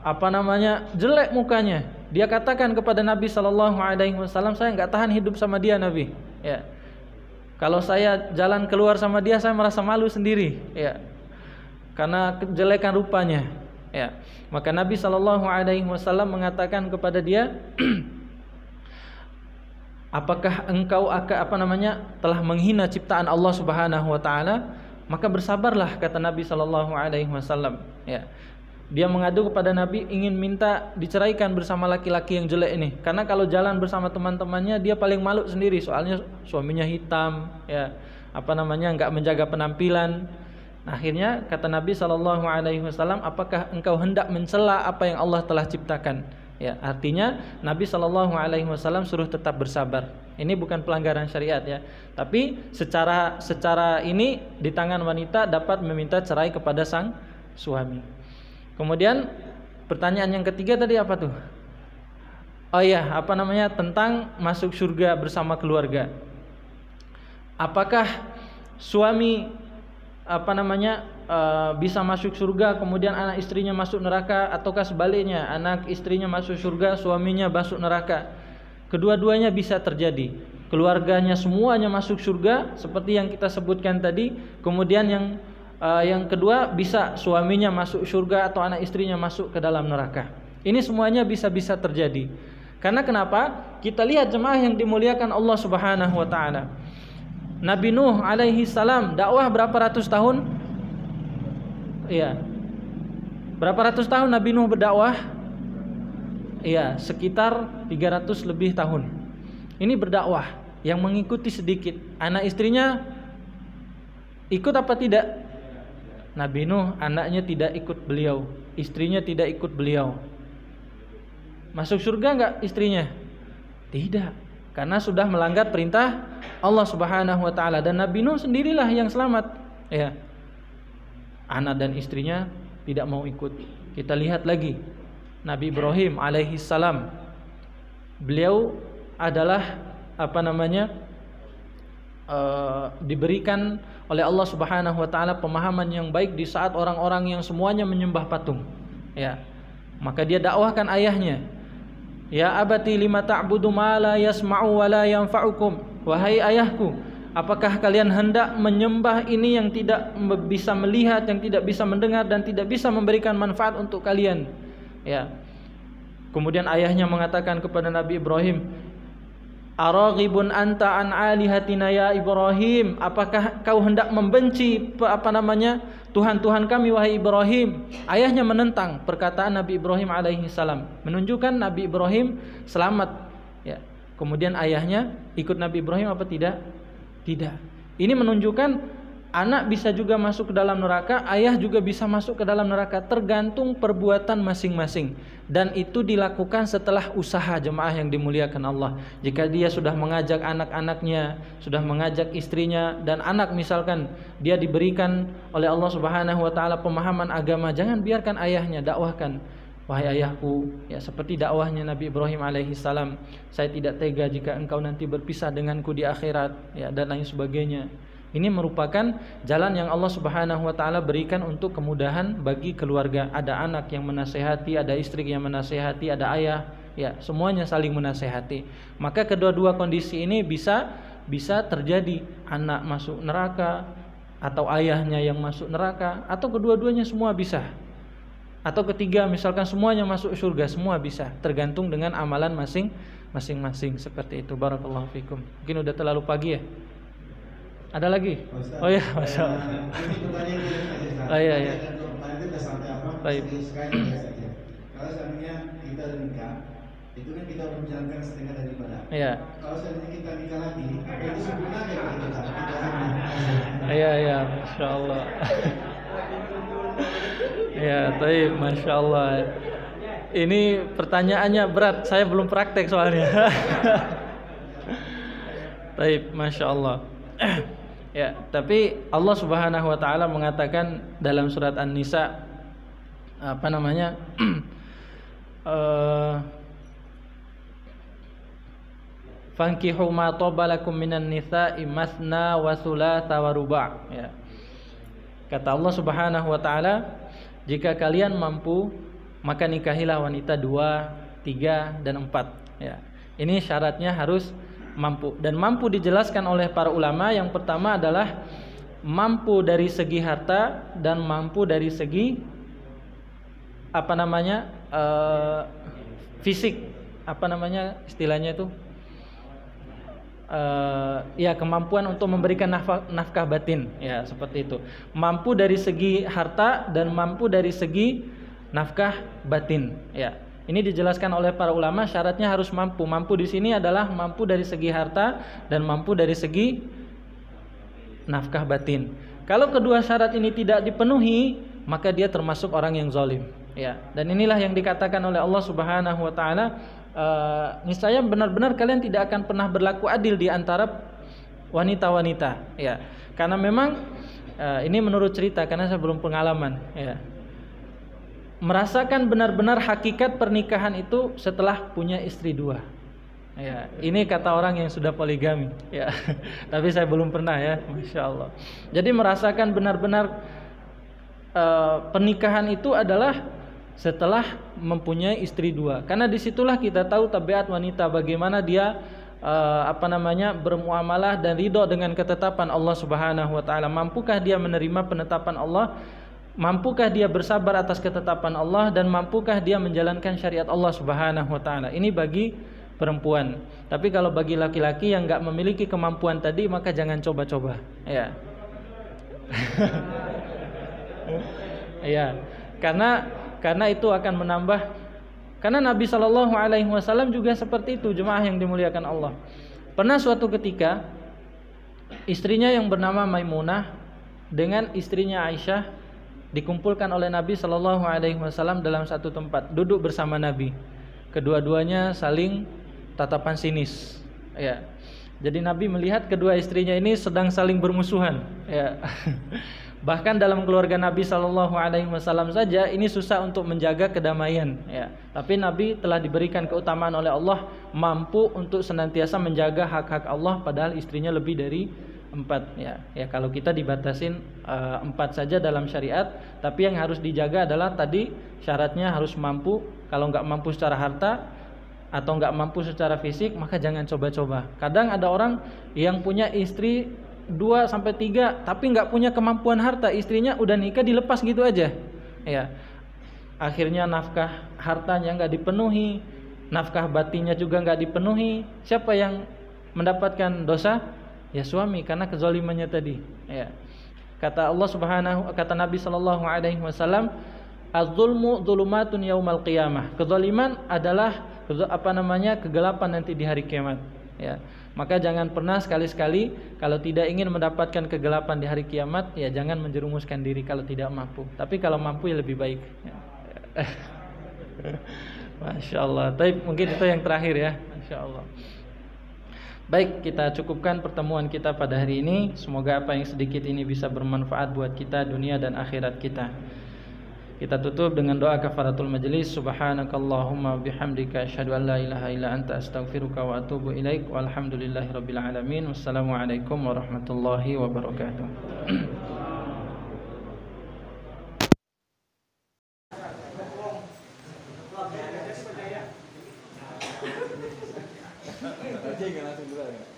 apa namanya? jelek mukanya dia katakan kepada Nabi Shallallahu Alaihi Wasallam, saya nggak tahan hidup sama dia Nabi. Ya. Kalau saya jalan keluar sama dia, saya merasa malu sendiri. Ya. Karena kejelekan rupanya. Ya. Maka Nabi Shallallahu Alaihi Wasallam mengatakan kepada dia, (clears throat) apakah engkau akan apa namanya telah menghina ciptaan Allah Subhanahu Wa Taala? Maka bersabarlah kata Nabi Shallallahu Alaihi Wasallam. Ya dia mengadu kepada Nabi ingin minta diceraikan bersama laki-laki yang jelek ini karena kalau jalan bersama teman-temannya dia paling malu sendiri soalnya suaminya hitam ya apa namanya nggak menjaga penampilan nah, akhirnya kata Nabi Shallallahu Alaihi Wasallam apakah engkau hendak mencela apa yang Allah telah ciptakan ya artinya Nabi Shallallahu Alaihi Wasallam suruh tetap bersabar ini bukan pelanggaran syariat ya tapi secara secara ini di tangan wanita dapat meminta cerai kepada sang suami Kemudian pertanyaan yang ketiga tadi apa tuh? Oh iya, apa namanya? Tentang masuk surga bersama keluarga. Apakah suami apa namanya e, bisa masuk surga kemudian anak istrinya masuk neraka ataukah sebaliknya anak istrinya masuk surga suaminya masuk neraka kedua-duanya bisa terjadi keluarganya semuanya masuk surga seperti yang kita sebutkan tadi kemudian yang Uh, yang kedua bisa suaminya masuk surga atau anak istrinya masuk ke dalam neraka. Ini semuanya bisa-bisa terjadi. Karena kenapa? Kita lihat jemaah yang dimuliakan Allah Subhanahu wa taala. Nabi Nuh alaihi salam dakwah berapa ratus tahun? Iya. Berapa ratus tahun Nabi Nuh berdakwah? Iya, sekitar 300 lebih tahun. Ini berdakwah yang mengikuti sedikit. Anak istrinya ikut apa tidak? Nabi Nuh anaknya tidak ikut beliau, istrinya tidak ikut beliau. Masuk surga enggak istrinya? Tidak, karena sudah melanggar perintah Allah Subhanahu wa taala dan Nabi Nuh sendirilah yang selamat, ya. Anak dan istrinya tidak mau ikut. Kita lihat lagi Nabi Ibrahim alaihi salam. Beliau adalah apa namanya? Eh, diberikan oleh Allah Subhanahu wa taala pemahaman yang baik di saat orang-orang yang semuanya menyembah patung. Ya. Maka dia dakwahkan ayahnya. Ya abati lima ta'budu ma la yasma'u wa la yanfa'ukum. Wahai ayahku, apakah kalian hendak menyembah ini yang tidak bisa melihat, yang tidak bisa mendengar dan tidak bisa memberikan manfaat untuk kalian? Ya. Kemudian ayahnya mengatakan kepada Nabi Ibrahim, Araghibun anta an alihatina ya Ibrahim? Apakah kau hendak membenci apa namanya Tuhan-Tuhan kami wahai Ibrahim? Ayahnya menentang perkataan Nabi Ibrahim alaihi salam, menunjukkan Nabi Ibrahim selamat ya. Kemudian ayahnya ikut Nabi Ibrahim apa tidak? Tidak. Ini menunjukkan anak bisa juga masuk ke dalam neraka, ayah juga bisa masuk ke dalam neraka, tergantung perbuatan masing-masing. Dan itu dilakukan setelah usaha jemaah yang dimuliakan Allah. Jika dia sudah mengajak anak-anaknya, sudah mengajak istrinya dan anak misalkan dia diberikan oleh Allah Subhanahu wa taala pemahaman agama, jangan biarkan ayahnya dakwahkan Wahai ayahku, ya seperti dakwahnya Nabi Ibrahim alaihi salam, saya tidak tega jika engkau nanti berpisah denganku di akhirat, ya dan lain sebagainya. Ini merupakan jalan yang Allah Subhanahu wa taala berikan untuk kemudahan bagi keluarga. Ada anak yang menasehati, ada istri yang menasehati, ada ayah, ya, semuanya saling menasehati. Maka kedua-dua kondisi ini bisa bisa terjadi anak masuk neraka atau ayahnya yang masuk neraka atau kedua-duanya semua bisa. Atau ketiga, misalkan semuanya masuk surga, semua bisa, tergantung dengan amalan masing masing-masing seperti itu. Barakallahu fikum. Mungkin udah terlalu pagi ya. Ada lagi? Oh ya, masya Allah. Oh iya iya. Kan baik. Ya, Kalau seandainya kita nikah, itu kan kita menjalankan setengah daripada. Iya. Kalau seandainya kita nikah lagi, apa itu sempurna ya kita? Iya iya, masya Allah. Ya, baik, masya Allah. Ini pertanyaannya berat, saya belum praktek soalnya. Taib, (laughs) masya Allah. (clears throat) Ya, tapi Allah Subhanahu wa taala mengatakan dalam surat An-Nisa apa namanya? (clears throat) Eh, Fankihu ma tabalakum minan nisa'i masna wa thulatha wa ruba'. Ya. Kata Allah Subhanahu wa taala, jika kalian mampu maka nikahilah wanita dua, tiga, dan empat. Ya. Ini syaratnya harus mampu dan mampu dijelaskan oleh para ulama yang pertama adalah mampu dari segi harta dan mampu dari segi apa namanya uh, fisik apa namanya istilahnya itu uh, ya kemampuan untuk memberikan nafkah, nafkah batin ya seperti itu mampu dari segi harta dan mampu dari segi nafkah batin ya ini dijelaskan oleh para ulama syaratnya harus mampu. Mampu di sini adalah mampu dari segi harta dan mampu dari segi nafkah batin. Kalau kedua syarat ini tidak dipenuhi, maka dia termasuk orang yang zalim. Ya, dan inilah yang dikatakan oleh Allah Subhanahu wa taala, eh, niscaya benar-benar kalian tidak akan pernah berlaku adil di antara wanita-wanita, ya. Karena memang eh, ini menurut cerita karena saya belum pengalaman, ya merasakan benar-benar hakikat pernikahan itu setelah punya istri dua. Ya, ini kata orang yang sudah poligami. Ya, (laughs) tapi saya belum pernah ya, masya Allah. Jadi merasakan benar-benar uh, pernikahan itu adalah setelah mempunyai istri dua. Karena disitulah kita tahu tabiat wanita bagaimana dia uh, apa namanya bermuamalah dan ridho dengan ketetapan Allah Subhanahu Wa Taala. Mampukah dia menerima penetapan Allah? mampukah dia bersabar atas ketetapan Allah dan mampukah dia menjalankan syariat Allah Subhanahu wa taala. Ini bagi perempuan. Tapi kalau bagi laki-laki yang nggak memiliki kemampuan tadi maka jangan coba-coba, ya. (laughs) ya. Karena karena itu akan menambah karena Nabi Shallallahu alaihi wasallam juga seperti itu jemaah yang dimuliakan Allah. Pernah suatu ketika istrinya yang bernama Maimunah dengan istrinya Aisyah dikumpulkan oleh Nabi Shallallahu Alaihi Wasallam dalam satu tempat duduk bersama Nabi kedua-duanya saling tatapan sinis ya jadi Nabi melihat kedua istrinya ini sedang saling bermusuhan ya (laughs) bahkan dalam keluarga Nabi Shallallahu Alaihi Wasallam saja ini susah untuk menjaga kedamaian ya tapi Nabi telah diberikan keutamaan oleh Allah mampu untuk senantiasa menjaga hak-hak Allah padahal istrinya lebih dari empat ya ya kalau kita dibatasin uh, empat saja dalam syariat tapi yang harus dijaga adalah tadi syaratnya harus mampu kalau nggak mampu secara harta atau nggak mampu secara fisik maka jangan coba-coba kadang ada orang yang punya istri 2 sampai tiga tapi nggak punya kemampuan harta istrinya udah nikah dilepas gitu aja ya akhirnya nafkah hartanya nggak dipenuhi nafkah batinya juga nggak dipenuhi siapa yang mendapatkan dosa ya suami karena kezalimannya tadi ya kata Allah Subhanahu kata Nabi sallallahu alaihi wasallam az-zulmu zulumatun yaumal qiyamah kezaliman adalah apa namanya kegelapan nanti di hari kiamat ya maka jangan pernah sekali-sekali kalau tidak ingin mendapatkan kegelapan di hari kiamat ya jangan menjerumuskan diri kalau tidak mampu tapi kalau mampu ya lebih baik ya. (laughs) Masya Allah Tapi mungkin itu yang terakhir ya Masya Allah Baik, kita cukupkan pertemuan kita pada hari ini. Semoga apa yang sedikit ini bisa bermanfaat buat kita dunia dan akhirat kita. Kita tutup dengan doa kafaratul majelis. Subhanakallahumma bihamdika asyhadu an la ilaha illa anta astaghfiruka wa atubu ilaik. Walhamdulillahirabbil alamin. Wassalamualaikum warahmatullahi wabarakatuh. (clears throat) கட்டிங்க நான் சொல்லுதாங்க